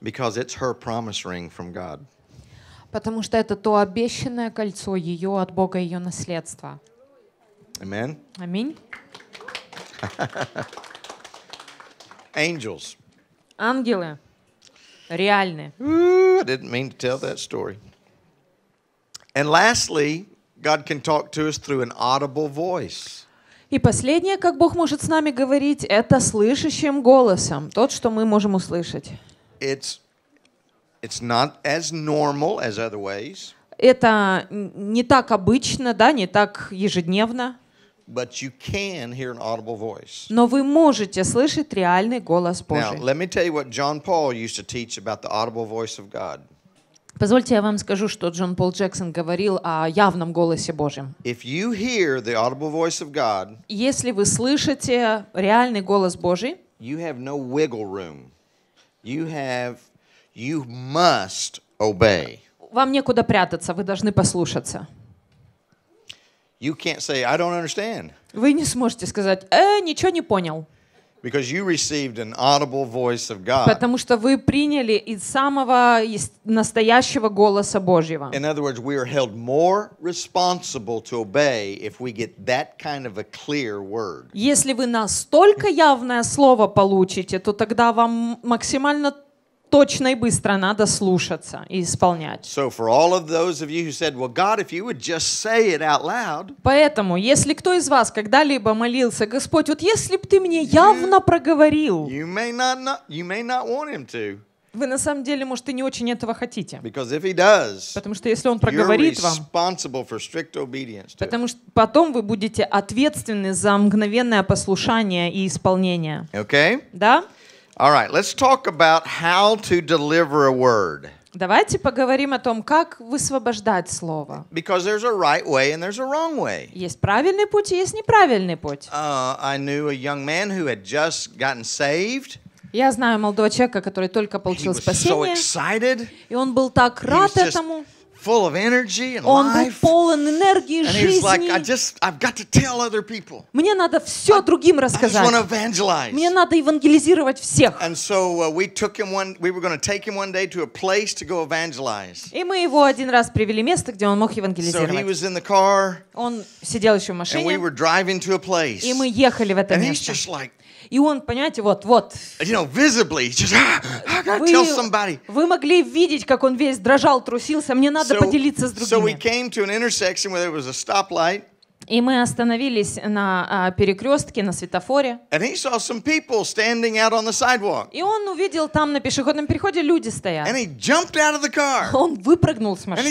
Because it's her promise ring from God. Потому что это то обещанное кольцо ее от Бога, ее наследство. Amen. Аминь. Ангелы. реальные. Ooh, I didn't mean to tell that story. And lastly, God can talk to us through an audible voice. И последнее, как Бог может с нами говорить, это слышащим голосом, тот, что мы можем услышать. It's, it's not as normal as other ways. Это не так обычно, да, не так ежедневно. But you can hear an audible voice. Но вы можете слышать реальный голос Божий. Now, let me tell you what John Paul used to teach about the audible voice of God. Позвольте я вам скажу, что Джон Пол Джексон говорил о явном голосе Божьем. God, Если вы слышите реальный голос Божий, you have no room. You have, you must obey. Вам некуда прятаться, вы должны послушаться. You can't say, I don't understand. Вы не сможете сказать, э, ничего не понял. Because you received an audible voice of God. Потому что вы приняли из самого настоящего голоса Божьего. In other words, we are held more responsible to obey if we get that kind of a clear word. Если вы настолько явное слово получите, то тогда вам максимально точно и быстро надо слушаться и исполнять. Поэтому, если кто из вас когда-либо молился, Господь, вот если бы ты мне явно проговорил, вы на самом деле, может, и не очень этого хотите. Does, потому что если он проговорит вам, потому что потом вы будете ответственны за мгновенное послушание и исполнение. Okay? Да? All right, let's talk about how to deliver a word. Давайте поговорим о том, как высвобождать слово. Because there's a right way and there's a wrong way. Есть правильный путь и есть неправильный путь. Uh, I knew a young man who had just gotten saved. Я знаю молодого человека, который только получил спасение. So excited. И он был так рад этому full of energy and Он был полон энергии и жизни. Мне надо все другим рассказать. Мне надо евангелизировать всех. И мы его один раз привели место, где он мог евангелизировать. Он сидел еще в машине. И мы ехали в это место. И он, понимаете, вот, вот. You know, visibly, just, ah, I gotta вы, tell somebody. вы могли видеть, как он весь дрожал, трусился. Мне надо so, поделиться с другими. So we came to an intersection where there was a stoplight. И мы остановились на а, перекрестке, на светофоре. И он увидел там на пешеходном переходе люди стоят. Он выпрыгнул с машины.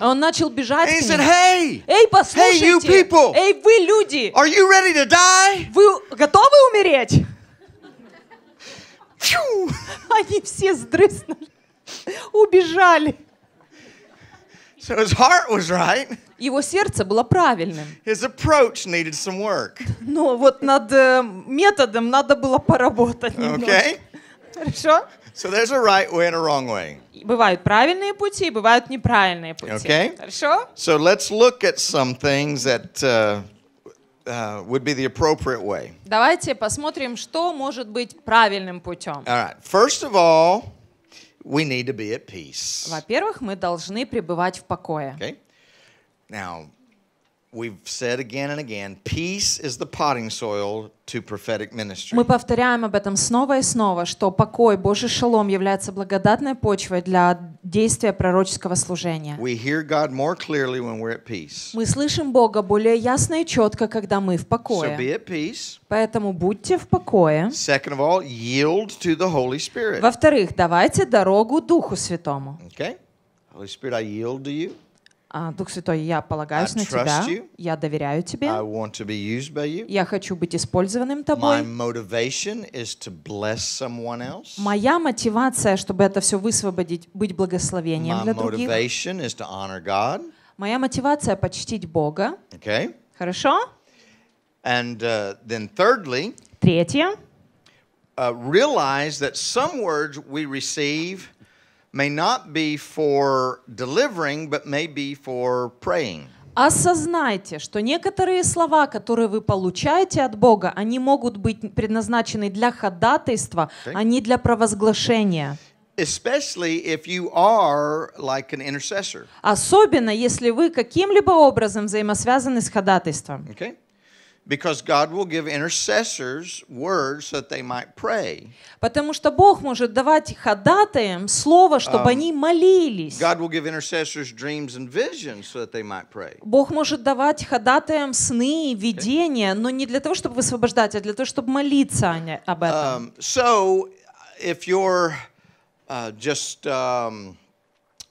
Он начал бежать And к ним. Said, hey, Эй, послушайте! Hey, you people, Эй, вы люди! Are you ready to die? Вы готовы умереть? Они все сдрыснули, убежали. So his heart was right. Его сердце было правильным. His approach needed some work. Но вот над э, методом надо было поработать Okay? Хорошо? So there's a right way and a wrong way. Бывают правильные пути, бывают неправильные пути. Okay? Хорошо? So let's look at some things that uh, uh, would be the appropriate way. Давайте посмотрим, что может быть правильным путем. All right. First of all, we need to be at peace. Во-первых, мы должны пребывать в покое. Okay? Now, We've said again and again, peace is the potting soil to prophetic ministry. Мы повторяем об этом снова и снова, что покой, Божий шалом является благодатной почвой для действия пророческого служения. We hear God more clearly when we're at peace. Мы слышим Бога более ясно и четко, когда мы в покое. So be at peace. Поэтому будьте в покое. Second of all, yield to the Holy Spirit. Во-вторых, давайте дорогу Духу Святому. Okay? Holy Spirit, I yield to you. Дух Святой, я полагаюсь I на тебя, you. я доверяю тебе, I want to be used by you. я хочу быть использованным тобой. My motivation is to bless someone else. Моя мотивация, чтобы это все высвободить, быть благословением My для других. Motivation is to honor God. Моя мотивация — почтить Бога. Okay. Хорошо? And uh, then thirdly, Третье. Uh, realize that some words we receive — may not be for delivering, but may be for praying. Осознайте, что некоторые слова, которые вы получаете от Бога, они могут быть предназначены для ходатайства, okay. а не для провозглашения. Especially if you are like an intercessor. Особенно если вы каким-либо образом взаимосвязаны с ходатайством. Okay? Because God will give intercessors words that they might pray. Потому что Бог может давать ходатаям слово, чтобы um, они молились. God will give intercessors dreams and visions so that they might pray. Бог может давать ходатаям сны и видения, okay. но не для того, чтобы высвобождать, а для того, чтобы молиться об этом. Um, so, if you're uh, just, um,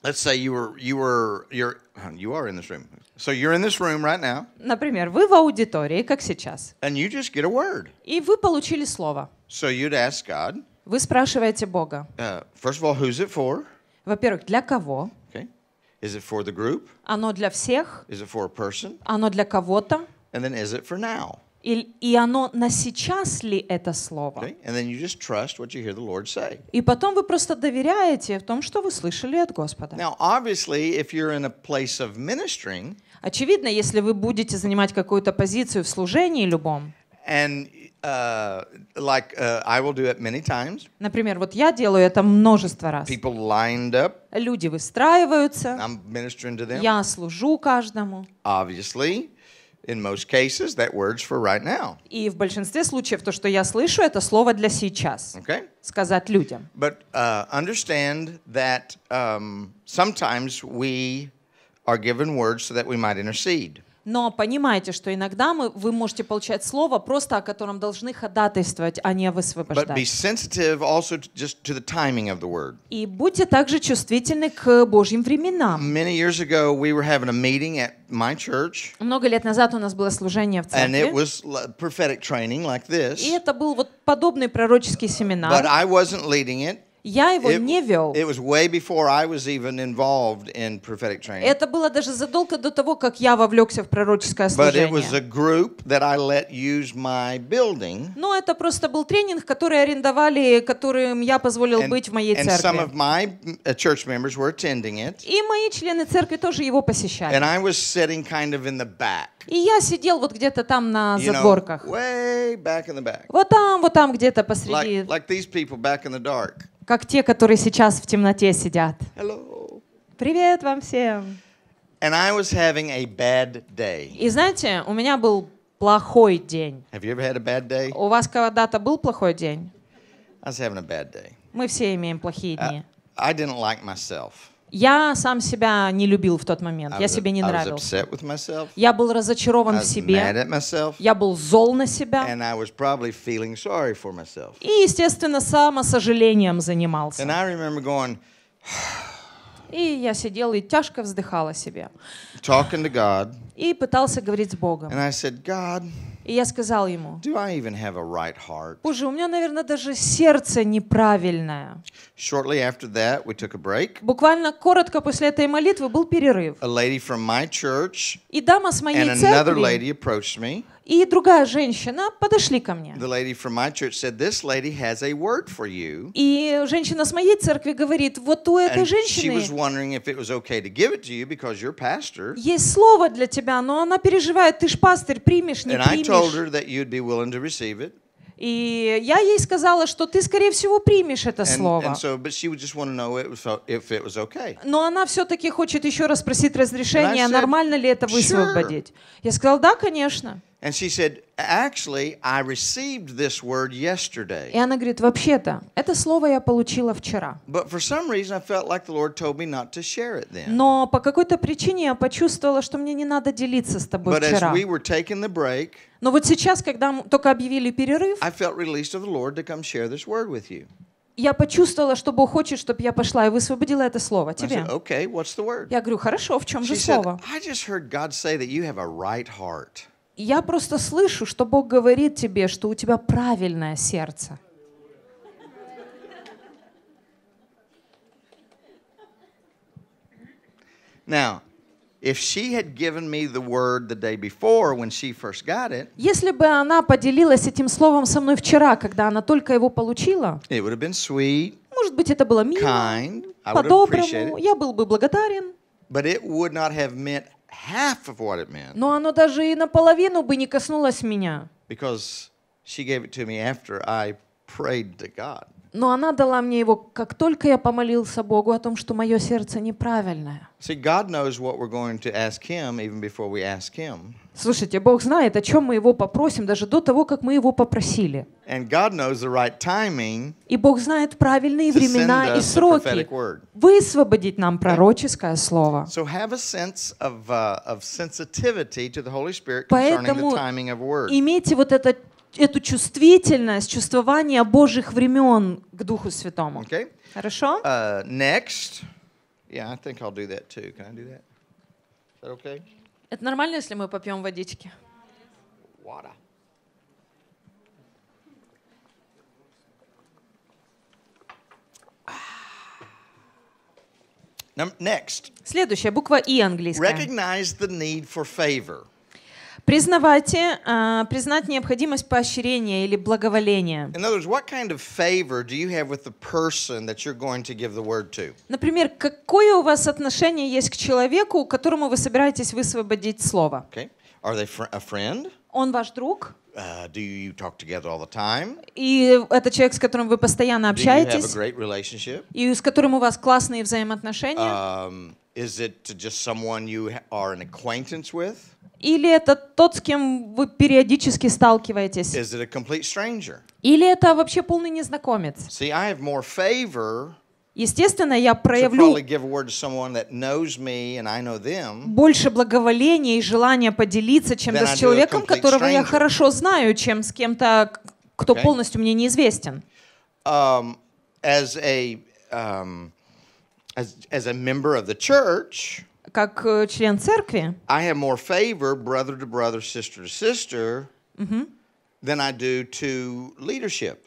let's say you were, you were, you're, you are in this room. So you're in this room right now. Например, вы в аудитории, как сейчас. And you just get a word. И вы получили слово. So you'd ask God. Вы спрашиваете Бога. Uh, first of all, who's it for? Во-первых, для кого? Okay. Is it for the group? Оно для всех. Is it for a person? Оно для кого-то. And then is it for now? И, и оно на сейчас ли это слово? Okay. And then you just trust what you hear the Lord say. И потом вы просто доверяете в том, что вы слышали от Господа. Now, obviously, if you're in a place of ministering, Очевидно, если вы будете занимать какую-то позицию в служении любом. And uh, like uh, I will do it many times. Например, вот я делаю это множество раз. People lined up. Люди выстраиваются. I'm ministering to them. Я служу каждому. Obviously. In most cases, that word's for right now. И в большинстве случаев то, что я слышу, это слово для сейчас. Okay. Сказать людям. But uh, understand that um, sometimes we are given words so that we might intercede. Но понимаете, что иногда мы, вы можете получать слово, просто о котором должны ходатайствовать, а не высвобождать. И будьте также чувствительны к Божьим временам. Много лет назад у нас было служение в церкви. И это был вот подобный пророческий семинар. But I wasn't leading it. Я его it, не вел. It was way I was even in Это было даже задолго до того, как я вовлекся в пророческое служение. Но это просто был тренинг, который арендовали, которым я позволил and, быть в моей церкви. some of my э, church members were attending it. И мои члены церкви тоже его посещали. And I was sitting kind of in the back. И я сидел вот где-то там на задворках. You know, way back in the back. Вот там, вот там где-то посреди. Like, like these people back in the dark. Как те, которые сейчас в темноте сидят. Hello. Привет вам всем. And I was having a bad day. И знаете, у меня был плохой день. Have you ever had a bad day? У вас когда-то был плохой день? I was having a bad day. Мы все имеем плохие uh, дни. Uh, I didn't like myself. Я сам себя не любил в тот момент. Я себе не нравился. Я был разочарован в себе. Я был зол на себя. И, естественно, самосожалением занимался. И я сидел и тяжко вздыхала себе. И пытался говорить с Богом. И я сказал ему, Do right Боже, у меня, наверное, даже сердце неправильное. Буквально коротко после этой молитвы был перерыв. и дама с моей церкви и другая женщина подошли ко мне. The lady from my church said, "This lady has a word for you." И женщина с моей церкви говорит, вот у этой женщины. She was wondering if it was okay to give it to you because you're pastor. Есть слово для тебя, но она переживает, ты ж пастор, примешь, не примешь. And I told her that you'd be willing to receive it. И я ей сказала, что ты, скорее всего, примешь это слово. And so, if, if okay. Но она все-таки хочет еще раз спросить разрешения, нормально ли это высвободить. Sure. Я сказала: да, конечно. And she said, actually, I received this word yesterday. И она говорит, вообще-то, это слово я получила вчера. But for some reason, I felt like the Lord told me not to share it then. Но по какой-то причине я почувствовала, что мне не надо делиться с тобой But вчера. as we were taking the break, Но вот сейчас, когда только объявили перерыв, I felt released of the Lord to come share this word with you я почувствовала, что Бог хочет, чтобы я пошла и высвободила это слово тебе. Said, okay, what's the word? Я говорю, хорошо, в чем She же said, I just heard God say that you have a right heart. я просто слышу, что Бог говорит тебе, что у тебя правильное сердце. Now, if she had given me the word the day before when she first got it, если бы она поделилась этим словом со мной вчера, когда она только его получила, it would have been sweet, может быть, это было мило, kind, по-доброму, я был бы благодарен. But it would not have meant half of what it meant. Но оно даже и наполовину бы не коснулось меня. Because she gave it to me after I prayed to God. Но она дала мне его, как только я помолился Богу о том, что мое сердце неправильное. Слушайте, Бог знает, о чем мы его попросим, даже до того, как мы его попросили. и Бог знает правильные времена и сроки высвободить нам пророческое слово. Uh, Поэтому имейте вот это эту чувствительность, чувствование Божьих времен к Духу Святому. Okay. Хорошо? Uh, next. Yeah, I think I'll do that too. Can I do that? Is that okay? Это нормально, если мы попьем водички? Water. Ah. Next. Следующая буква И английская. Recognize the need for favor. Признавайте, э, признать необходимость поощрения или благоволения. Например, какое у вас отношение есть к человеку, которому вы собираетесь высвободить слово? Okay. Are they fr a friend? Он ваш друг? Uh, do you talk together all the time? И это человек, с которым вы постоянно общаетесь. Do you have a great relationship? И с которым у вас классные взаимоотношения. Um, Is it just someone you are an acquaintance with? Или это тот, с кем вы периодически сталкиваетесь? Is it a complete stranger? Или это вообще полный незнакомец? See, I have more favor Естественно, я проявлю больше благоволения и желания поделиться чем с человеком, которого я хорошо знаю, чем с кем-то, кто okay. полностью мне неизвестен. Um, as a, um, as, as a member of the church, как э, член церкви, I have more favor brother to brother, sister to sister, than I do to leadership.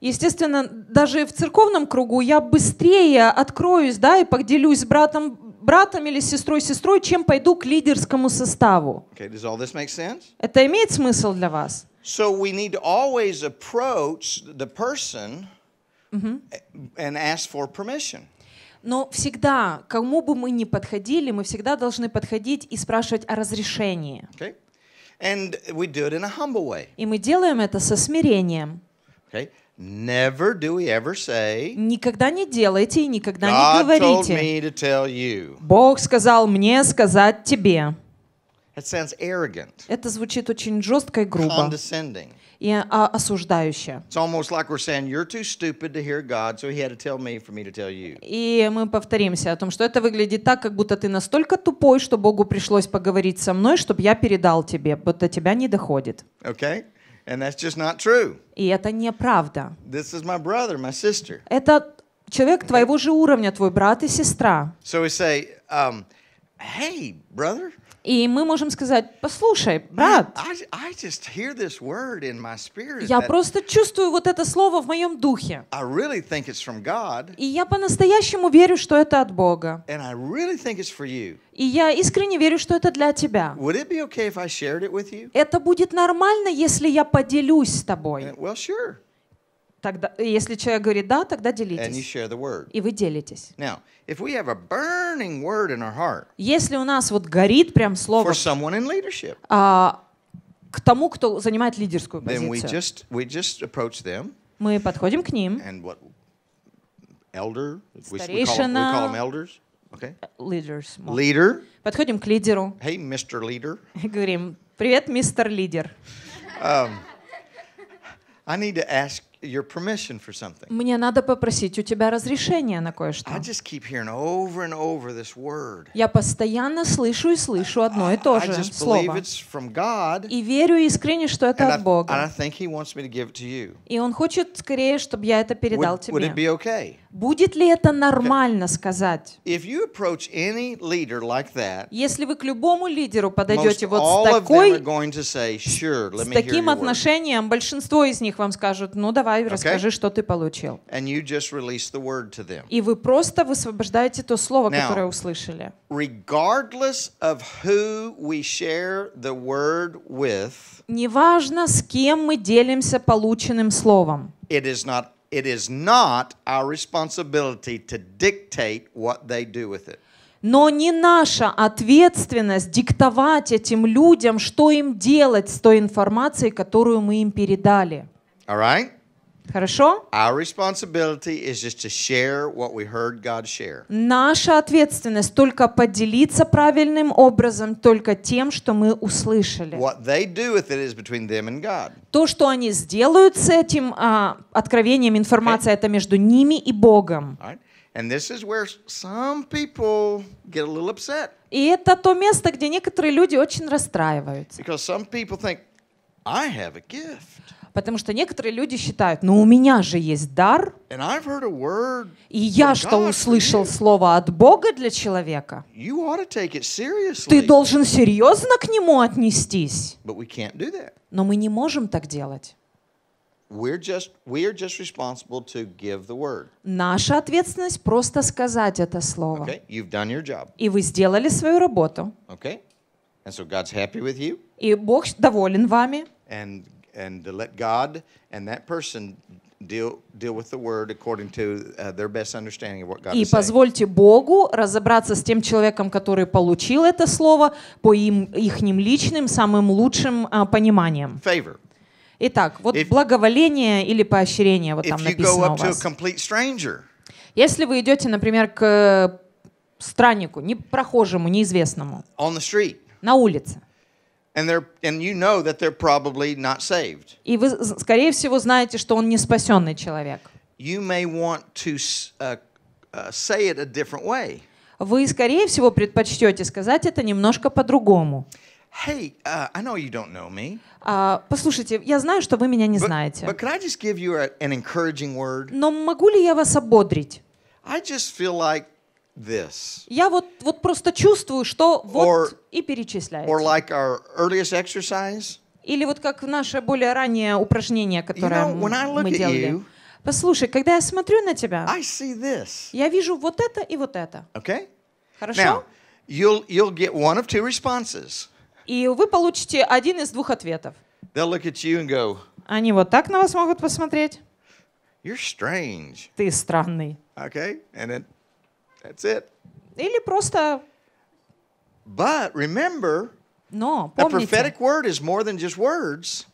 Естественно, даже в церковном кругу я быстрее откроюсь, да, и поделюсь с братом, братом или сестрой, сестрой, чем пойду к лидерскому составу. Okay, does all this make sense? Это имеет смысл для вас? So we need to always approach the person and ask for permission. Но всегда, кому бы мы ни подходили, мы всегда должны подходить и спрашивать о разрешении. Okay? And we do it in a humble way. И мы делаем это со смирением. Okay? Never do we ever say, никогда не делайте и никогда God не говорите. Told me to tell you. Бог сказал мне сказать тебе. It sounds arrogant, это звучит очень жестко и грубо. Condescending и а, осуждающе. И мы повторимся о том, что это выглядит так, как будто ты настолько тупой, что Богу пришлось поговорить со мной, чтобы я передал тебе, будто тебя не доходит. Okay? And that's just not true. И это неправда. This is my brother, my sister. Это человек твоего же уровня, твой брат и сестра. So we say, um, hey, brother. И мы можем сказать, послушай, брат, я просто чувствую вот это слово в моем духе. И я по-настоящему верю, что это от Бога. И я искренне верю, что это для тебя. Это будет нормально, если я поделюсь с тобой? Well, sure. Тогда, если человек говорит да, тогда and you делитесь. share the word. И вы делитесь. Now, if we have a burning word in our heart Если у нас вот горит прям for слово someone in leadership, а, к тому, кто занимает лидерскую then we позицию, just we just approach them мы подходим к ним, and what elder we, we call, them, we call them Старейшина. elders, okay? leaders, мол. Leader, подходим к лидеру hey, Mr. Leader, и говорим, привет, мистер лидер, I need to ask your permission for something. Мне надо попросить у тебя разрешения на кое-что. I just keep hearing over and over this word. Я постоянно слышу и слышу одно и то же слово. И верю искренне, что это от Бога. И Он хочет скорее, чтобы я это передал тебе. Будет ли это нормально сказать? Если вы к любому лидеру подойдете вот с такой, с таким отношением, большинство из них вам скажут, ну давай Давай, okay? расскажи, что ты получил. And you just release the word to them. И вы просто высвобождаете то слово, Now, которое услышали. Regardless of who we share the word with, неважно, с кем мы делимся полученным словом. It is not It is not our responsibility to dictate what they do with it. Но не наша ответственность диктовать этим людям, что им делать с той информацией, которую мы им передали. All right? Хорошо? Наша ответственность только поделиться правильным образом только тем, что мы услышали. То, что они сделают с этим а, откровением информации, okay. это между ними и Богом. И это то место, где некоторые люди очень расстраиваются. Because some people think I have a gift. Потому что некоторые люди считают, ну у меня же есть дар, и я что услышал слово от Бога для человека, ты должен серьезно к нему отнестись. Но мы не можем так делать. Наша ответственность просто сказать это слово. И вы сделали свою работу. И Бог доволен вами. And and let God and that person deal, deal with the word according to uh, their best understanding of what God И позвольте Богу разобраться с тем человеком, который получил это слово по им ихним личным самым лучшим а, пониманием. Favor. Итак, вот if, благоволение или поощрение вот там написано у вас. stranger, Если вы идете, например, к э, страннику, не прохожему, неизвестному, street, на улице, And they're, and you know that they're probably not saved. И вы, скорее всего, знаете, что он не спасенный человек. You may want to uh, uh, say it a different way. Вы, скорее всего, предпочтете сказать это немножко по-другому. Hey, uh, I know you don't know me. Uh, послушайте, я знаю, что вы меня не знаете. But, but can I just give you a, an encouraging word? Но могу ли я вас ободрить? I just feel like this. Я вот вот просто чувствую, что вот or, и перечисляется. Or like our earliest exercise. Или вот как наше более раннее упражнение, которое you know, when I look мы делали. At you, Послушай, когда я смотрю на тебя, I see this. я вижу вот это и вот это. Okay? Хорошо? Now, you'll, you'll get one of two responses. И вы получите один из двух ответов. They'll look at you and go, Они вот так на вас могут посмотреть. You're strange. Ты странный. Okay? And then That's it. Или просто... But remember, но помните,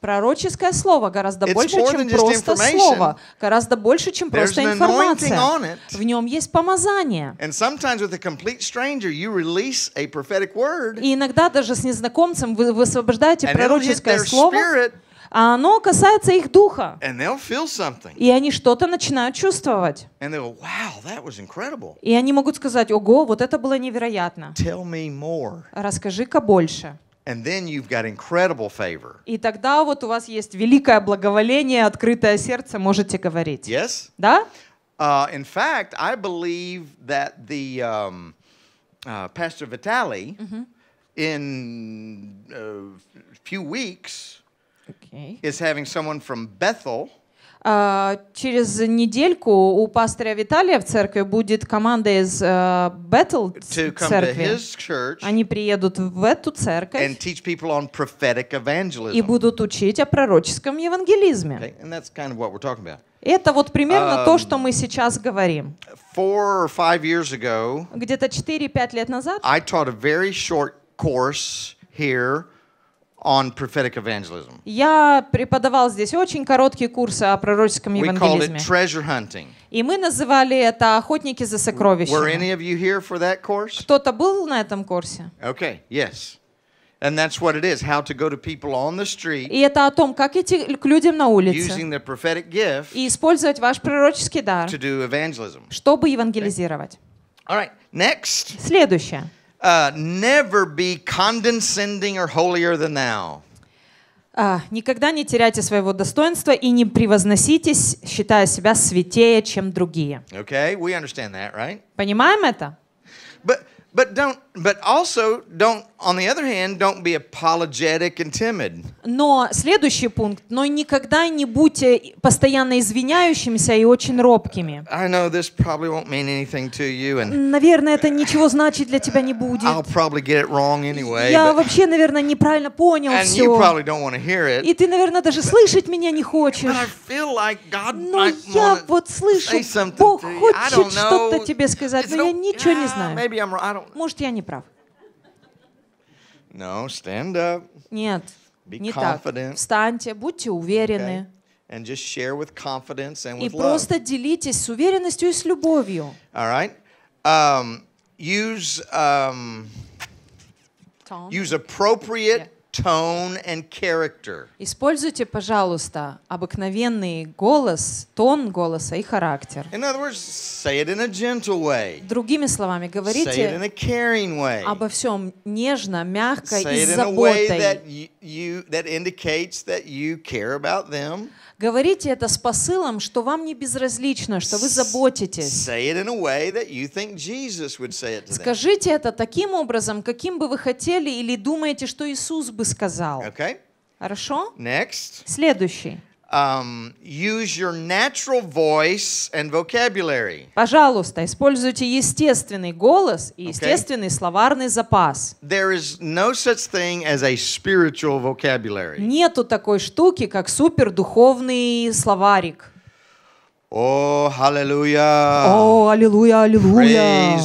пророческое слово гораздо больше, чем просто слово, гораздо больше, чем просто информация. В нем есть помазание. И иногда даже с незнакомцем вы высвобождаете пророческое слово, а оно касается их духа. И они что-то начинают чувствовать. go, wow, И они могут сказать, ого, вот это было невероятно. Расскажи-ка больше. And then you've got incredible favor. И тогда вот у вас есть великое благоволение, открытое сердце, можете говорить. Yes? Да? Uh, in fact, I believe that the um, uh, Pastor Vitali mm-hmm. in a uh, few weeks okay. is having someone from Bethel. Uh, через недельку у пастора Виталия в церкви будет команда из uh, церкви. Они приедут в эту церковь и будут учить о пророческом евангелизме. Okay. Kind of Это вот примерно um, то, что мы сейчас говорим. Где-то 4-5 лет назад я taught a very short course here on prophetic evangelism. Я преподавал здесь очень короткие курсы о пророческом евангелизме. И мы называли это охотники за сокровищами. Кто-то был на этом курсе? Okay, yes. And that's what it is, how to go to people on the street. И это о том, как идти к людям на улице. Using the prophetic gift. И использовать ваш пророческий дар. To do evangelism. Чтобы евангелизировать. Okay. All right, next. Следующее. never be condescending or holier than thou. Uh, никогда не теряйте своего достоинства и не превозноситесь, считая себя святее, чем другие. Okay, we understand that, right? Понимаем это? But but don't but also don't On the other hand, don't be apologetic and timid. Но следующий пункт, но никогда не будьте постоянно извиняющимися и очень робкими. I know this probably won't mean anything to you, and наверное, это ничего значить для тебя не будет. I'll probably get it wrong anyway. Я вообще, наверное, неправильно понял and все. You probably don't want to hear it. И ты, наверное, даже слышать меня не хочешь. But I feel like God но я вот слышу, Бог хочет что-то тебе сказать, но я ничего не ah, знаю. Может, я не прав. No, stand up. Нет, Be не confident. так. Встаньте, будьте уверены. Okay. And just share with confidence and with и love. делитесь с уверенностью и с любовью. All right. Um, use um, use appropriate yeah tone and character. Используйте, пожалуйста, обыкновенный голос, тон голоса и характер. In other words, say it in a gentle way. Другими словами, говорите say it in a caring way. обо всем нежно, мягко say и с заботой. Say it in a way that indicates that you care about them. Говорите это с посылом, что вам не безразлично, что вы заботитесь. Скажите это таким образом, каким бы вы хотели или думаете, что Иисус бы сказал. Okay. Хорошо? Next. Следующий. Um, use your natural voice and vocabulary. Пожалуйста, используйте естественный голос и естественный okay. словарный запас. There is no such thing as a spiritual vocabulary. Нету такой штуки, как супердуховный словарик. О, аллилуйя! О, аллилуйя, аллилуйя!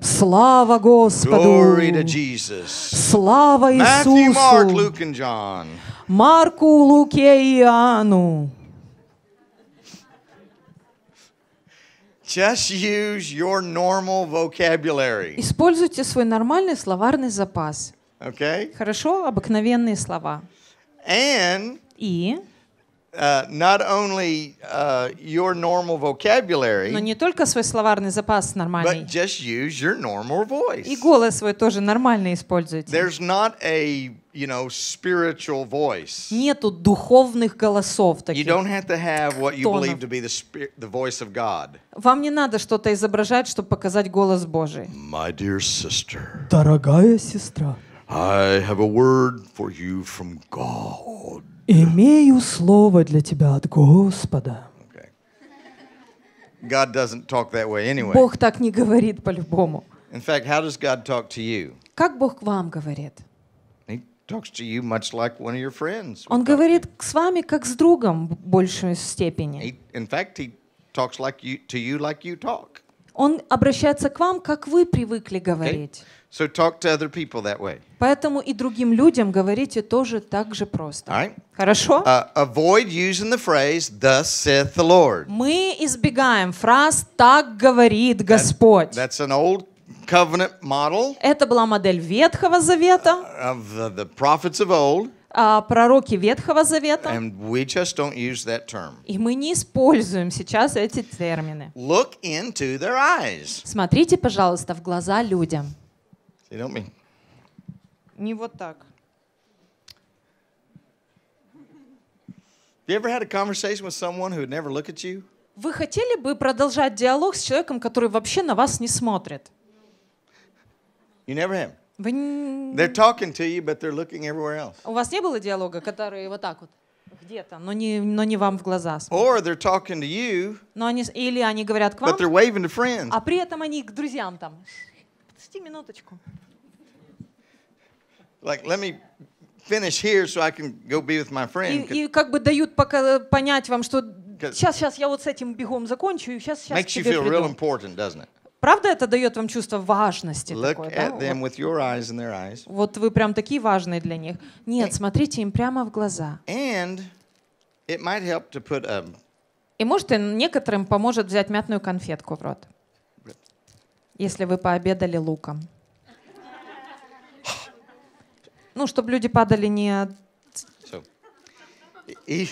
Слава Господу! Glory to Jesus. Слава Иисусу! Matthew, Mark, Luke and John. Марку, Луке и Иоанну. Just use your normal vocabulary. Используйте свой нормальный словарный запас. Okay? Хорошо, обыкновенные слова. And И Uh, not only uh, your normal vocabulary, но не только свой словарный запас нормальный, but just use your normal voice. И голос свой тоже нормально используйте. There's not a you know spiritual voice. Нету духовных голосов таких. You don't have to have what you believe to be the spirit, the voice of God. Вам не надо что-то изображать, чтобы показать голос Божий. My dear sister. Дорогая сестра. I have a word for you from God. Имею слово для тебя от Господа. God doesn't talk that way anyway. Бог так не говорит по-любому. In fact, how does God talk to you? Как Бог к вам говорит? He talks to you much like one of your friends. Он говорит с вами как с другом в большей степени. He, in fact, he talks like you, to you like you talk. Он обращается к вам, как вы привыкли говорить. Okay? So talk to other people that way. Поэтому и другим людям говорите тоже так же просто. right? Хорошо? Uh, avoid using the phrase "Thus saith the Lord". Мы избегаем фраз "Так говорит Господь". That, that's an old covenant model. Это была модель Ветхого Завета. Uh, of the, the prophets of old. Uh, пророки Ветхого Завета. And we just don't use that term. И мы не используем сейчас эти термины. Look into their eyes. Смотрите, пожалуйста, в глаза людям. So you help Не вот так. You ever had a conversation with someone who would never look at you? Вы хотели бы продолжать диалог с человеком, который вообще на вас не смотрит? You never have. Вы... They're talking to you, but they're looking everywhere else. У вас не было диалога, который вот так вот где-то, но не, но не вам в глаза. Or they're talking to you, но они, или они говорят к вам, but they're waving to friends. а при этом они к друзьям там. Подожди минуточку like, let me finish here so I can go be with my friend. И, и как бы дают пока э, понять вам, что сейчас, сейчас я вот с этим бегом закончу, и сейчас, сейчас Makes you feel real important, doesn't it? Правда, это дает вам чувство важности Look такое, at да? them with your eyes and their eyes. Вот вы прям такие важные для них. Нет, э, смотрите им прямо в глаза. And it might help to put a... И может, и некоторым поможет взять мятную конфетку в рот, если вы пообедали луком. Ну, чтобы люди падали не от... So, e-, e-,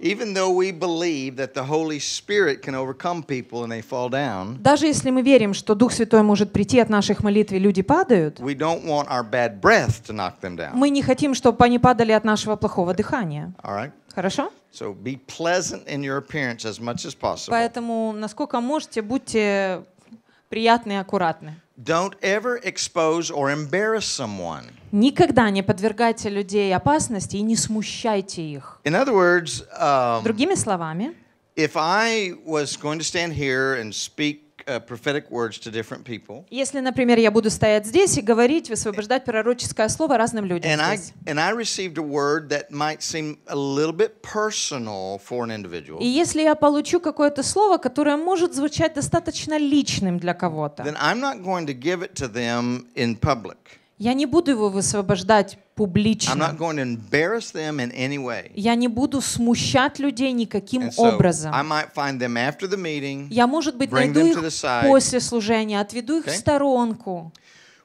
even though we believe that the Holy Spirit can overcome people and they fall down, даже если мы верим, что Дух Святой может прийти от наших молитв и люди падают, we don't want our bad breath to knock them down. Мы не хотим, чтобы они падали от нашего плохого дыхания. All right. Хорошо? So be pleasant in your appearance as much as possible. Поэтому, насколько можете, будьте приятны и аккуратны. Don't ever expose or embarrass someone. Никогда не подвергайте людей опасности и не смущайте их. In other words, um, Другими словами, if I was going to stand here and speak Uh, prophetic words to different people. Если, например, я буду стоять здесь и говорить, высвобождать пророческое слово разным людям. And I and I received a word that might seem a little bit personal for an individual. И если я получу какое-то слово, которое может звучать достаточно личным для кого-то. Then I'm not going to give it to them in public. Я не буду его высвобождать публично. Я не буду смущать людей никаким so образом. Meeting, Я, может быть, найду их side, после служения, отведу их в сторонку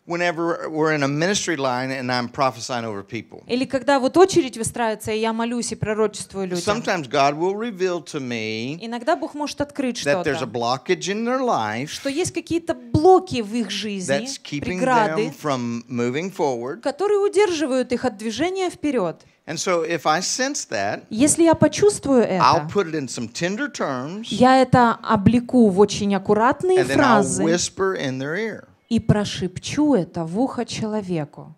whenever we're in a ministry line and I'm prophesying over people. Или когда вот очередь выстраивается, и я молюсь и пророчествую людям. Sometimes God will reveal to me Иногда Бог может открыть что-то. That there's a blockage in their life. Что есть какие-то блоки в их жизни, that's keeping преграды, them from moving forward. которые удерживают их от движения вперед. And so if I sense that, если я почувствую это, I'll put it in some tender terms, я это облику в очень аккуратные and фразы. Then I'll whisper in their ear и прошепчу это в ухо человеку.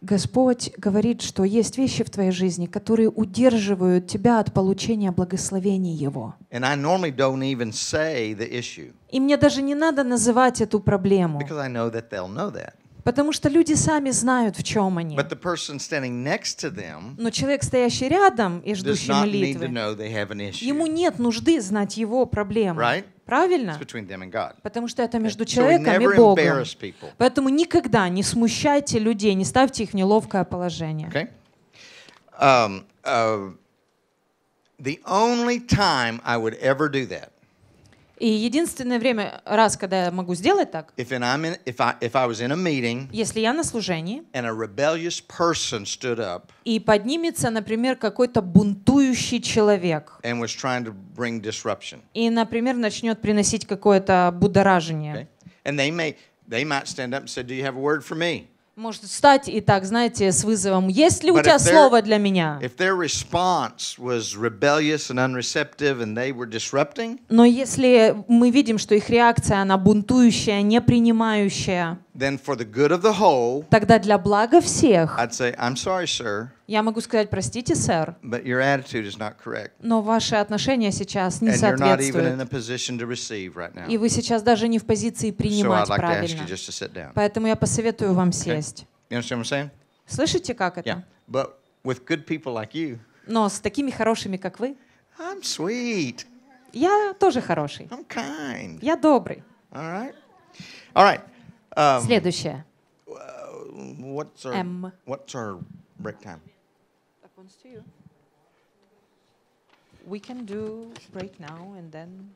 Господь говорит, что есть вещи в твоей жизни, которые удерживают тебя от получения благословения Его. And I normally don't even say the issue. И мне даже не надо называть эту проблему. Because I know that they'll know that. Потому что люди сами знают, в чем они. But the next to them Но человек, стоящий рядом и ждущий молитвы, ему нет нужды знать его проблему. Right? Правильно? Потому что это между человеком so и Богом. Поэтому никогда не смущайте людей, не ставьте их в неловкое положение. Okay. Um, uh, the only time I would ever do that и единственное время, раз, когда я могу сделать так, if I'm in, if I, if I was in a meeting, если я на служении, and a rebellious person stood up, и поднимется, например, какой-то бунтующий человек, and was trying to bring disruption, и, например, начнет приносить какое-то будоражение, okay? and they may, they might stand up and say, "Do you может встать и так, знаете, с вызовом. Есть ли у тебя слово для меня? Но если мы видим, что их реакция, она бунтующая, не принимающая, then for the good of the whole, тогда для блага всех, I'd say, I'm sorry, sir, я могу сказать, простите, сэр, but your attitude is not correct. но ваши отношения сейчас не and you're not even in a position to receive right now. и вы сейчас даже не в позиции принимать so I'd like правильно. To ask you just to sit down. Поэтому я посоветую вам сесть. Okay? You understand what I'm saying? Слышите, как это? Yeah. But with good people like you, но с такими хорошими, как вы, I'm sweet. я тоже хороший. I'm kind. Я добрый. All right? All right. Um, Следующее. Uh, what's our, M. what's our break time? That one's to you. We can do break now and then.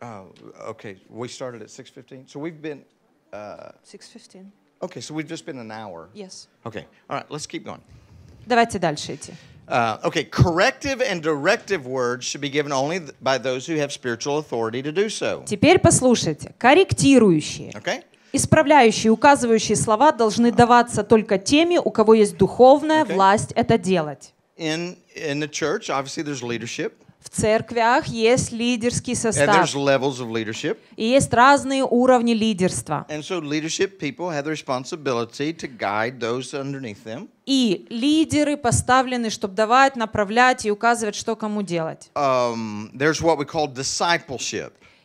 Oh, okay. We started at 6.15. So we've been... Uh, 6.15. Okay, so we've just been an hour. Yes. Okay. All right, let's keep going. Давайте дальше идти. Uh, okay, corrective and directive words should be given only by those who have spiritual authority to do so. Теперь послушайте. Корректирующие. Okay. Исправляющие, указывающие слова должны даваться только теми, у кого есть духовная okay. власть это делать. In, in the church, obviously, there's leadership. В церквях есть лидерский состав. И есть разные уровни лидерства. So и лидеры поставлены, чтобы давать, направлять и указывать, что кому делать. Um,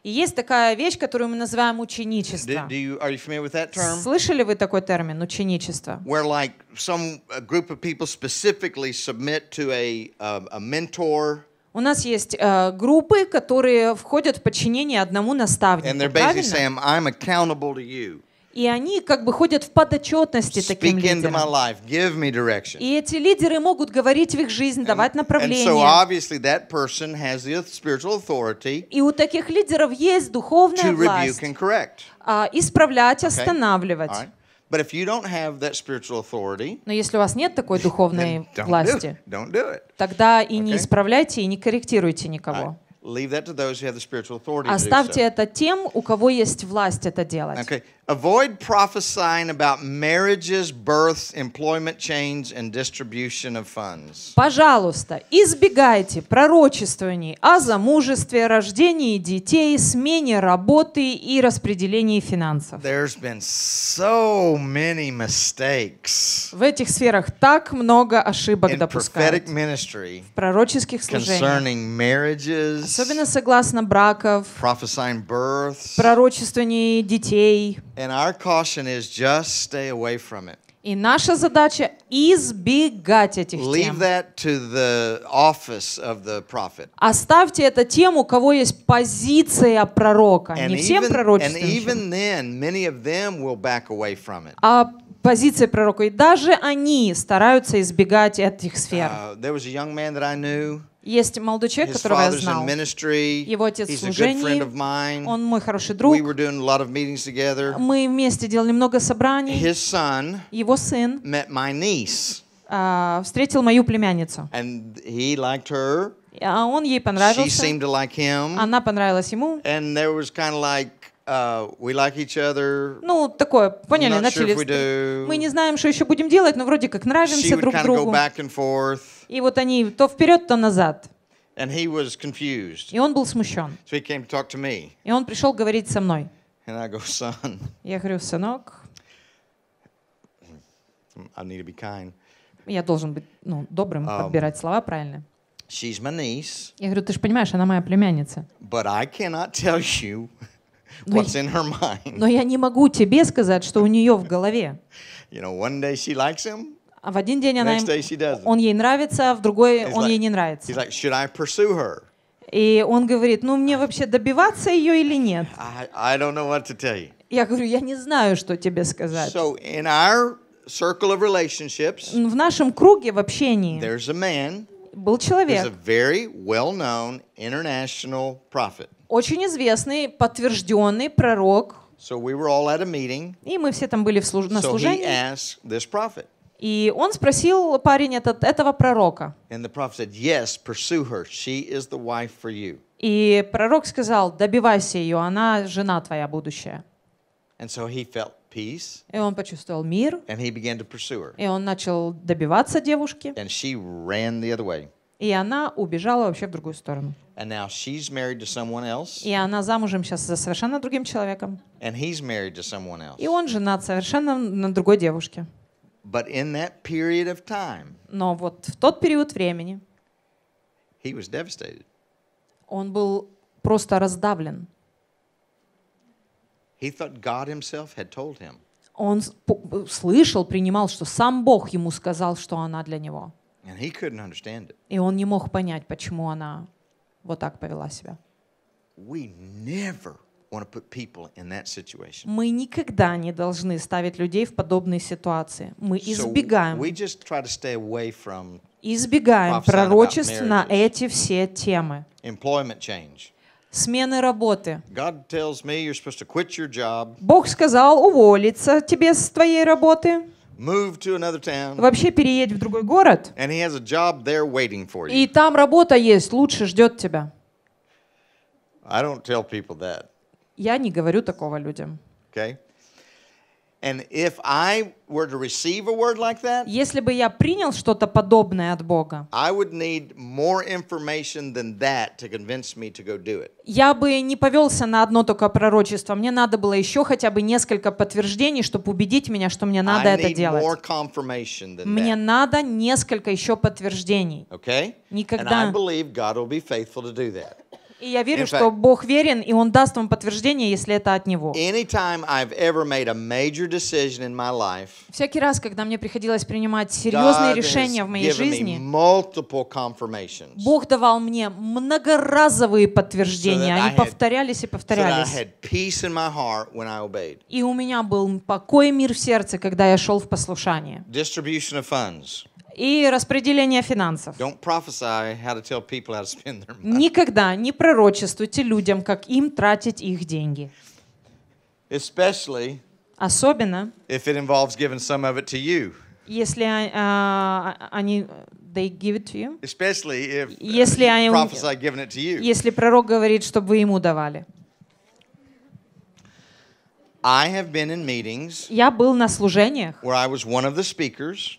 и есть такая вещь, которую мы называем ученичество. Do, you, are you familiar with that term? Слышали вы такой термин ученичество? Where like some group of people specifically submit to a, a, mentor. У нас есть э, группы, которые входят в подчинение одному наставнику. And they're basically правильно? saying, I'm accountable to you. И они как бы ходят в подотчетности Speak таким лидерам. Life, И эти лидеры могут говорить в их жизнь, давать and, направление. so и у таких лидеров есть духовная власть А, исправлять, okay. останавливать. But if you don't have that spiritual authority, Но если у вас нет такой духовной don't власти, do it. Don't do it. тогда и okay. не исправляйте, и не корректируйте никого. Оставьте это тем, у кого есть власть это делать. Okay. Avoid prophesying about marriages, births, employment change, and distribution of funds. Пожалуйста, избегайте пророчествований о замужестве, рождении детей, смене работы и распределении финансов. There's been so many mistakes. В этих сферах так много ошибок допускают. В пророческих служениях. Особенно согласно браков. Prophesying births. Пророчествований детей. And our caution is just stay away from it. И наша задача избегать этих Leave тем. That to the office of the prophet. Оставьте это тем, у кого есть позиция пророка, and не всем пророчествующим. А позиция пророка, и даже они стараются избегать этих сфер. Uh, there was a young man that I knew. Есть молодой человек, которого я знал. Его отец в служении. Он мой хороший друг. Мы вместе делали много собраний. Его сын а, встретил мою племянницу. А он ей понравился. Она понравилась ему. And there was kind of like Uh, we like each other. Ну, такое, поняли, начали. Sure мы не знаем, что еще будем делать, но вроде как нравимся друг другу. И вот они то вперед, то назад. And he was confused. И он был смущен. So he came to talk to me. И он пришел говорить со мной. And I go, Son, Я говорю, сынок, I need to be kind. я должен быть ну, добрым, um, подбирать слова правильно. She's my niece, я говорю, ты же понимаешь, она моя племянница. But I cannot tell you но, what's in her mind. но я не могу тебе сказать, что у нее в голове. You know, one day she likes him, а в один день она им, он ей нравится, а в другой he's он like, ей не нравится. He's like, Should I pursue her? И он говорит, ну мне вообще добиваться ее или нет? I, I don't know what to tell you. Я говорю, я не знаю, что тебе сказать. So in our circle of relationships, в нашем круге в общении there's a man, был человек, he's a very well-known international prophet очень известный, подтвержденный пророк. So we were all at a meeting. И мы все там были в служ... на служении. He И он спросил парень этот, этого пророка. said, yes, И пророк сказал, добивайся ее, она жена твоя будущая. And so he felt peace. И он почувствовал мир. And he began to her. И он начал добиваться девушки. And she ran the other way. И она убежала вообще в другую сторону. And now she's married to someone else. И она замужем сейчас за совершенно другим человеком. And he's married to someone else. И он женат совершенно на другой девушке. But in that period of time, Но вот в тот период времени he was devastated. он был просто раздавлен. He thought God himself had told him. Он слышал, принимал, что сам Бог ему сказал, что она для него. And he couldn't understand it. И он не мог понять, почему она вот так повела себя. We never want to put people in that situation. Мы никогда не должны ставить людей в подобные ситуации. Мы избегаем. So we just try to stay away from избегаем пророчеств на эти все темы. Employment change. Смены работы. God tells me you're supposed to quit your job. Бог сказал уволиться тебе с твоей работы. Move to another town. Вообще переедь в другой город. And he has a job there waiting for you. И там работа есть, лучше ждет тебя. I don't tell people that. Я не говорю такого людям. Okay? And if I were to receive a word like that, если бы я принял что-то подобное от Бога, Я бы не повелся на одно только пророчество. Мне надо было еще хотя бы несколько подтверждений, чтобы убедить меня, что мне надо I это need делать. More confirmation than мне that. надо несколько еще подтверждений. Okay? Никогда. And I believe God will be faithful to do that. И я верю, что Бог верен, и Он даст вам подтверждение, если это от Него. Всякий раз, когда мне приходилось принимать серьезные решения в моей жизни, Бог давал мне многоразовые подтверждения. Они повторялись и повторялись. И у меня был покой и мир в сердце, когда я шел в послушание. Distribution of и распределение финансов. Никогда не пророчествуйте людям, как им тратить их деньги. Особенно, если они they give it to you. Uh, если они, prophesy giving it to you. Если пророк говорит, чтобы вы ему давали. Я был на служениях. Where I was one of the speakers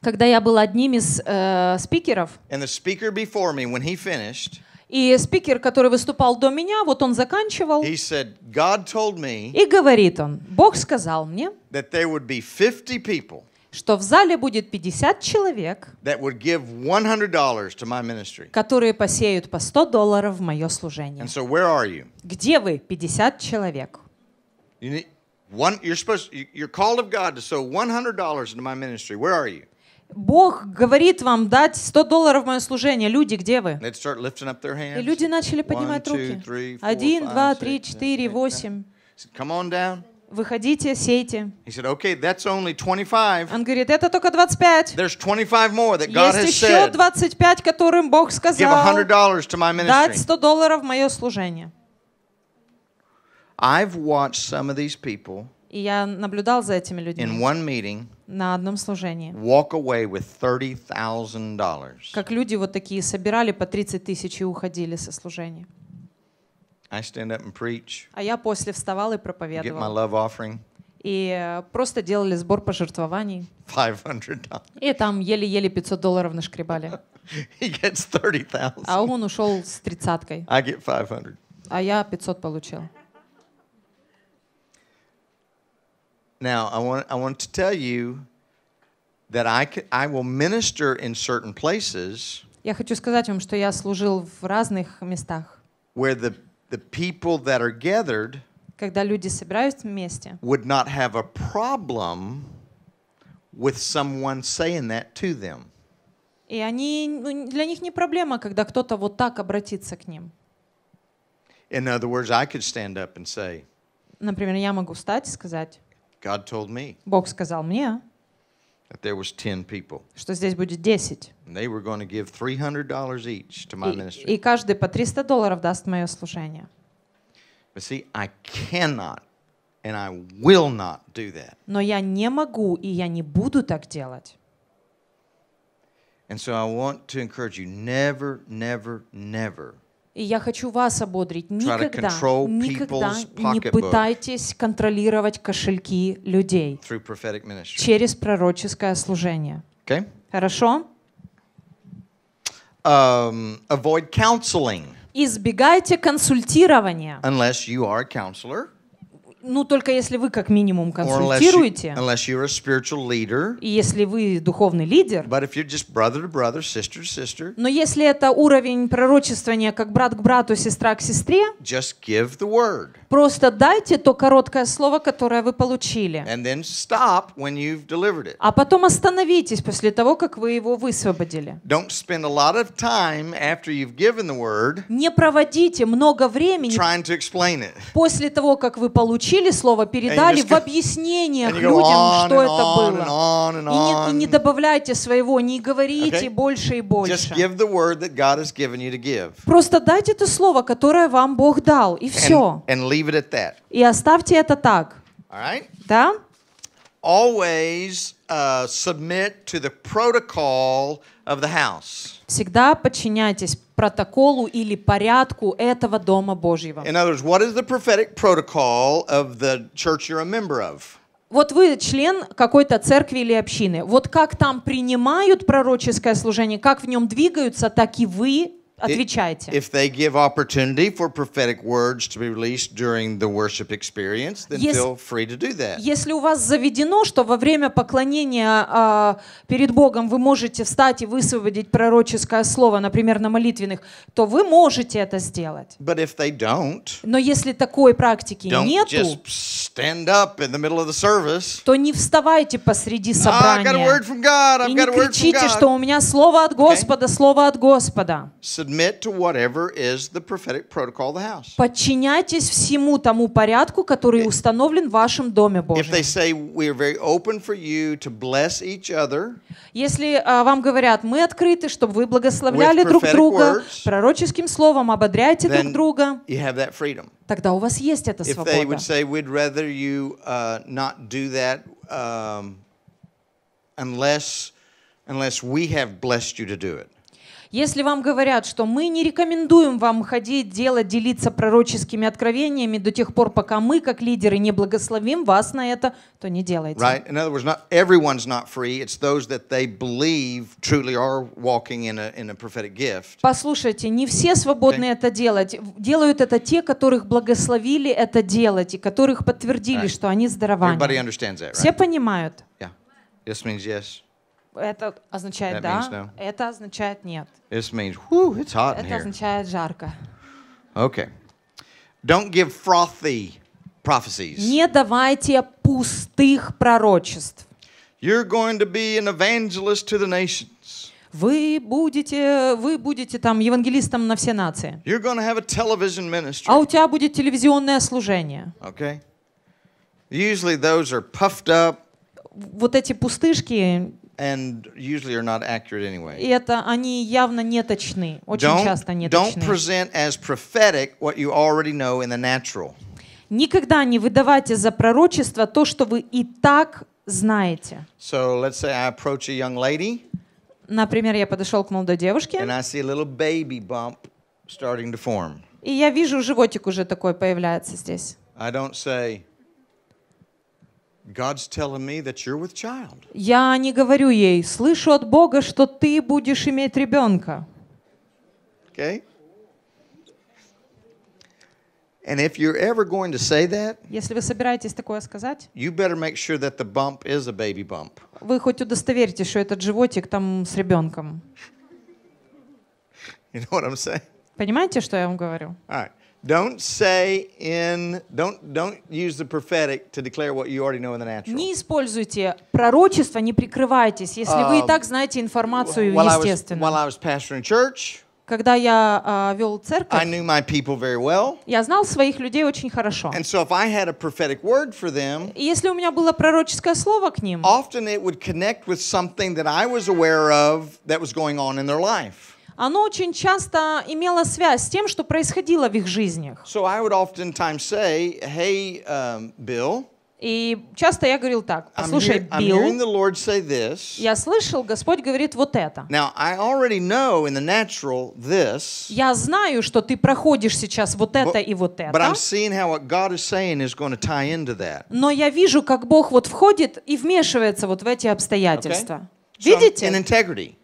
когда я был одним из э, спикеров. And the speaker before me, when he finished, и спикер, который выступал до меня, вот он заканчивал. He said, God told me, и говорит он, Бог сказал мне, that there would be 50 people, что в зале будет 50 человек, that would give $100 to my ministry. которые посеют по 100 долларов в мое служение. And so where are you? Где вы, 50 человек? You need one, you're supposed, you're called of God to sow $100 into my ministry. Where are you? Бог говорит вам дать 100 долларов в мое служение. Люди, где вы? И люди начали поднимать руки. Один, два, три, четыре, восемь. Выходите, сейте. Он говорит, это только 25. Есть еще 25, которым Бог сказал дать 100 долларов в мое служение. I've watched some of these people и я наблюдал за этими людьми in one meeting, на одном служении. Walk away with $30, как люди вот такие собирали по 30 тысяч и уходили со служения. I stand up and preach, а я после вставал и проповедовал. Get my love offering, и э, просто делали сбор пожертвований. $500. И там еле-еле 500 долларов нашкребали. He gets 30, а он ушел с тридцаткой. I get 500. А я 500 получил. Now, I want, I want to tell you that I, can, I will minister in certain places. Я хочу сказать вам, что я служил в разных местах. Where the, the people that are gathered когда люди собираются вместе, would not have a problem with someone saying that to them. И они, ну, для них не проблема, когда кто-то вот так обратится к ним. In other words, I could stand up and say, Например, я могу встать и сказать, God told me Бог сказал мне, that there was 10 people. что здесь будет 10. And they were going to give $300 each to my И, ministry. и каждый по 300 долларов даст мое служение. But see, I cannot and I will not do that. Но я не могу и я не буду так делать. And so I want to encourage you never, never, never И я хочу вас ободрить. Никогда, никогда не пытайтесь контролировать кошельки людей через пророческое служение. Okay? Хорошо? Um, avoid counseling. Избегайте консультирования. Unless you are a counselor. Ну, только если вы как минимум консультируете. Unless you, unless you're a leader. И если вы духовный лидер. But if you're just brother to brother, sister to sister. Но если это уровень пророчествования как брат к брату, сестра к сестре. Just give the word. Просто дайте то короткое слово, которое вы получили. And then stop when you've it. А потом остановитесь после того, как вы его высвободили. Don't spend a lot of time after you've given the word. Не проводите много времени. to it. После того, как вы получили слово, передали в объяснениях людям, что это было. И не добавляйте своего, не говорите больше и больше. Просто дайте то слово, которое вам Бог дал, и все. And leave leave it at that. И оставьте это так. All right? Да? Always uh, submit to the protocol of the house. Всегда подчиняйтесь протоколу или порядку этого дома Божьего. In other words, what is the prophetic protocol of the church you're a member of? вот вы член какой-то церкви или общины. Вот как там принимают пророческое служение, как в нем двигаются, так и вы Отвечайте. если, у вас заведено, что во время поклонения э, перед Богом вы можете встать и высвободить пророческое слово, например, на молитвенных, то вы можете это сделать. But if they don't, Но если такой практики don't нету, то не вставайте посреди ah, собрания oh, God, и не кричите, что у меня слово от Господа, okay? слово от Господа. Submit to whatever is the prophetic protocol of the house. Подчиняйтесь всему тому порядку, который установлен в вашем доме Божьем. If they say we are very open for you to bless each other. Если вам говорят, мы открыты, чтобы вы благословляли друг друга пророческим словом, ободряйте друг друга. You have that freedom. Тогда у вас есть эта свобода. If they would say we'd rather you uh, not do that um, unless unless we have blessed you to do it. Если вам говорят, что мы не рекомендуем вам ходить, делать, делиться пророческими откровениями до тех пор, пока мы, как лидеры, не благословим вас на это, то не делайте. Послушайте, не все свободны okay. это делать. Делают это те, которых благословили это делать и которых подтвердили, right. что они здоровы. right? Все понимают. Yeah. This means yes. Это означает That да, means no. это означает нет. This means, whoo, it's hot in Это here. означает жарко. Okay. Don't give frothy prophecies. Не давайте пустых пророчеств. You're going to be an evangelist to the nations. Вы будете, вы будете там евангелистом на все нации. You're going to have a television ministry. А у тебя будет телевизионное служение. Okay. Usually those are puffed up. Вот эти пустышки and usually are not accurate anyway. И это они явно неточны, очень don't, часто неточны. Don't present as prophetic what you already know in the natural. Никогда не выдавайте за пророчество то, что вы и так знаете. So let's say I approach a young lady. Например, я подошел к молодой девушке. And I see a little baby bump starting to form. И я вижу животик уже такой появляется здесь. I don't say God's telling me that you're with child. Я не говорю ей, слышу от Бога, что ты будешь иметь ребенка. Okay? And if you're ever going to say that, если вы собираетесь такое сказать, you better make sure that the bump is a baby bump. Вы хоть удостоверитесь, что этот животик там с ребенком. You know what I'm saying? Понимаете, что я вам говорю? All right. Don't say in don't don't use the prophetic to declare what you already know in the natural. Не используйте пророчество, не прикрывайтесь, если вы и um, так знаете информацию естественно. While I was pastoring church, когда я uh, вел церковь, I knew my people very well. я знал своих людей очень хорошо. And so if I had a prophetic word for them, и если у меня было пророческое слово к ним, often it would connect with something that I was aware of that was going on in their life. оно очень часто имело связь с тем, что происходило в их жизнях. So I would oftentimes say, hey, um, Bill, и часто я говорил так, послушай, Билл, я слышал, Господь говорит вот это. Now, I know in the natural this, я знаю, что ты проходишь сейчас вот это but, и вот это. Но я вижу, как Бог вот входит и вмешивается вот в эти обстоятельства. Okay? Видите? So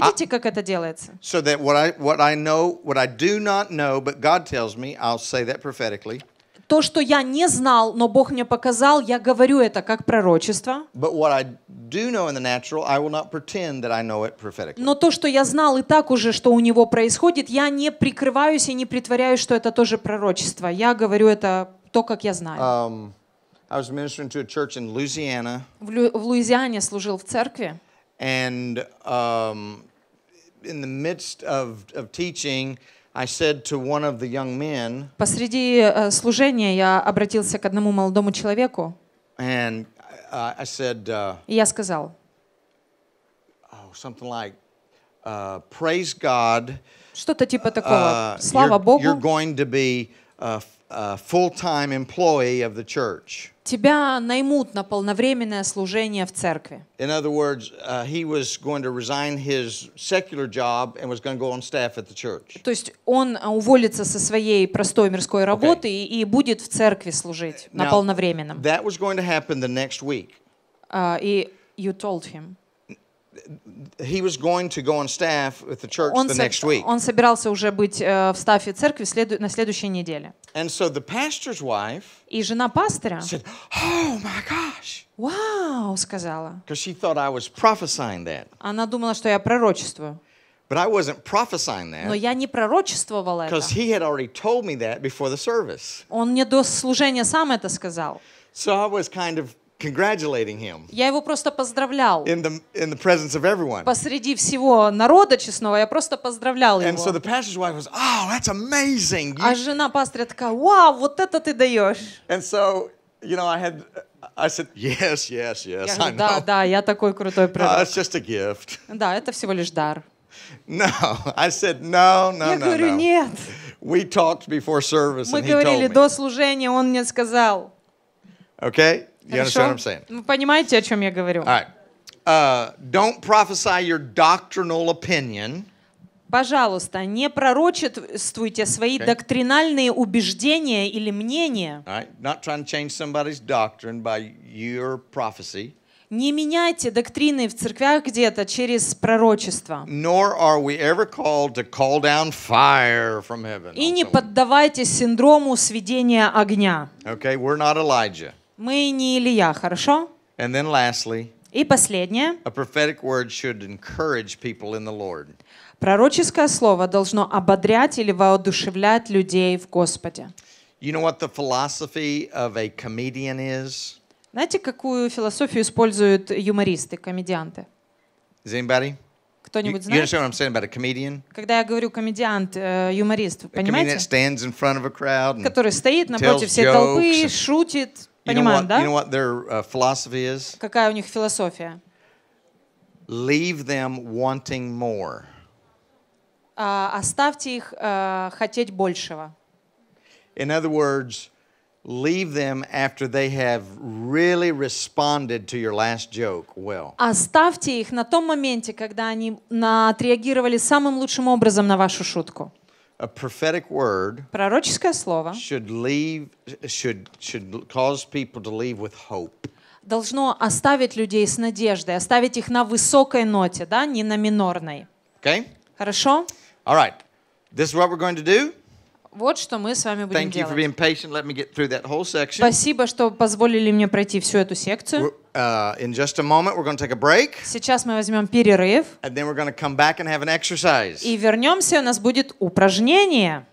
а Видите, как это делается? So that what I what I know, what I do not know, but God tells me, I'll say that prophetically. То, что я не знал, но Бог мне показал, я говорю это как пророчество. Но то, что я знал и так уже, что у него происходит, я не прикрываюсь и не притворяюсь, что это тоже пророчество. Я говорю это то, как я знаю. Um, I was ministering to a church in Louisiana. В Луизиане служил в церкви. And um, in the midst of, of teaching, I said to one of the young men. Посреди э, служения я обратился к одному молодому человеку. And uh, I said. Uh, и я сказал. Oh, something like, uh, praise God. Что-то типа uh, такого. Слава Богу. You're going to be a, a full-time employee of the church. тебя наймут на полновременное служение в церкви. In other words, uh, he was going to resign his secular job and was going to go on staff at the church. То есть он уволится со своей простой мирской работы okay. и, и будет в церкви служить Now, на полновременном. That was going to happen the next week. Uh, и you told him. He was going to go on staff with the church он the next week. Он собирался уже быть в стафе церкви на следующей неделе. And so the pastor's wife И жена пастора said, "Oh my gosh!" Вау, сказала. Because she thought I was prophesying that. Она думала, что я пророчествую. But I wasn't prophesying that. Но я не пророчествовала это. Because he had already told me that before the service. Он мне до служения сам это сказал. So I was kind of congratulating him. Я его просто поздравлял. In the in the presence of everyone. Посреди всего народа честного я просто поздравлял его. And so the pastor's wife was, oh, that's amazing. А жена пастыря такая, вау, вот это ты даешь. And so, you know, I had I said, yes, yes, yes, я говорю, да, да, я такой крутой uh, пророк. No, it's just a gift. Да, это всего лишь дар. No, I said, no, no, я no, говорю, no. нет. We talked before service, Мы and he говорили told me. до служения, он мне сказал. Okay? You understand what I'm saying? Вы понимаете, о чем я говорю? All right. Uh, don't prophesy your doctrinal opinion. Пожалуйста, не пророчествуйте свои okay. доктринальные убеждения или мнения. Не меняйте доктрины в церквях где-то через пророчество. И не поддавайтесь синдрому сведения огня. Okay, we're not Elijah. Мы не Илья, хорошо? And then lastly, и последнее. A prophetic word should encourage people in the Lord. Пророческое слово должно ободрять или воодушевлять людей в Господе. You know what the philosophy of a comedian is? Знаете, какую философию используют юмористы, комедианты? Is anybody? Кто-нибудь you, знает? You what I'm about a comedian? Когда я говорю комедиант, э, юморист, вы понимаете? Который стоит напротив всей толпы, шутит, Понимаем, да? You know what their uh, Какая у них философия? Leave them wanting more. Uh, оставьте их uh, хотеть большего. In other words, leave them after they have really responded to your last joke well. Оставьте их на том моменте, когда они отреагировали самым лучшим образом на вашу шутку. a prophetic word пророческое слово should leave should should cause people to leave with hope. Должно оставить людей с надеждой, оставить их на высокой ноте, да, не на минорной. Okay? Хорошо? All right. This is what we're going to do. Вот что мы с вами будем Thank you for being делать. patient. Let me get through that whole section. Спасибо, что позволили мне пройти всю эту секцию. Uh, in just a moment, we're going to take a break, Сейчас мы возьмем перерыв and then we're going to come back and have an exercise. и вернемся, у нас будет упражнение.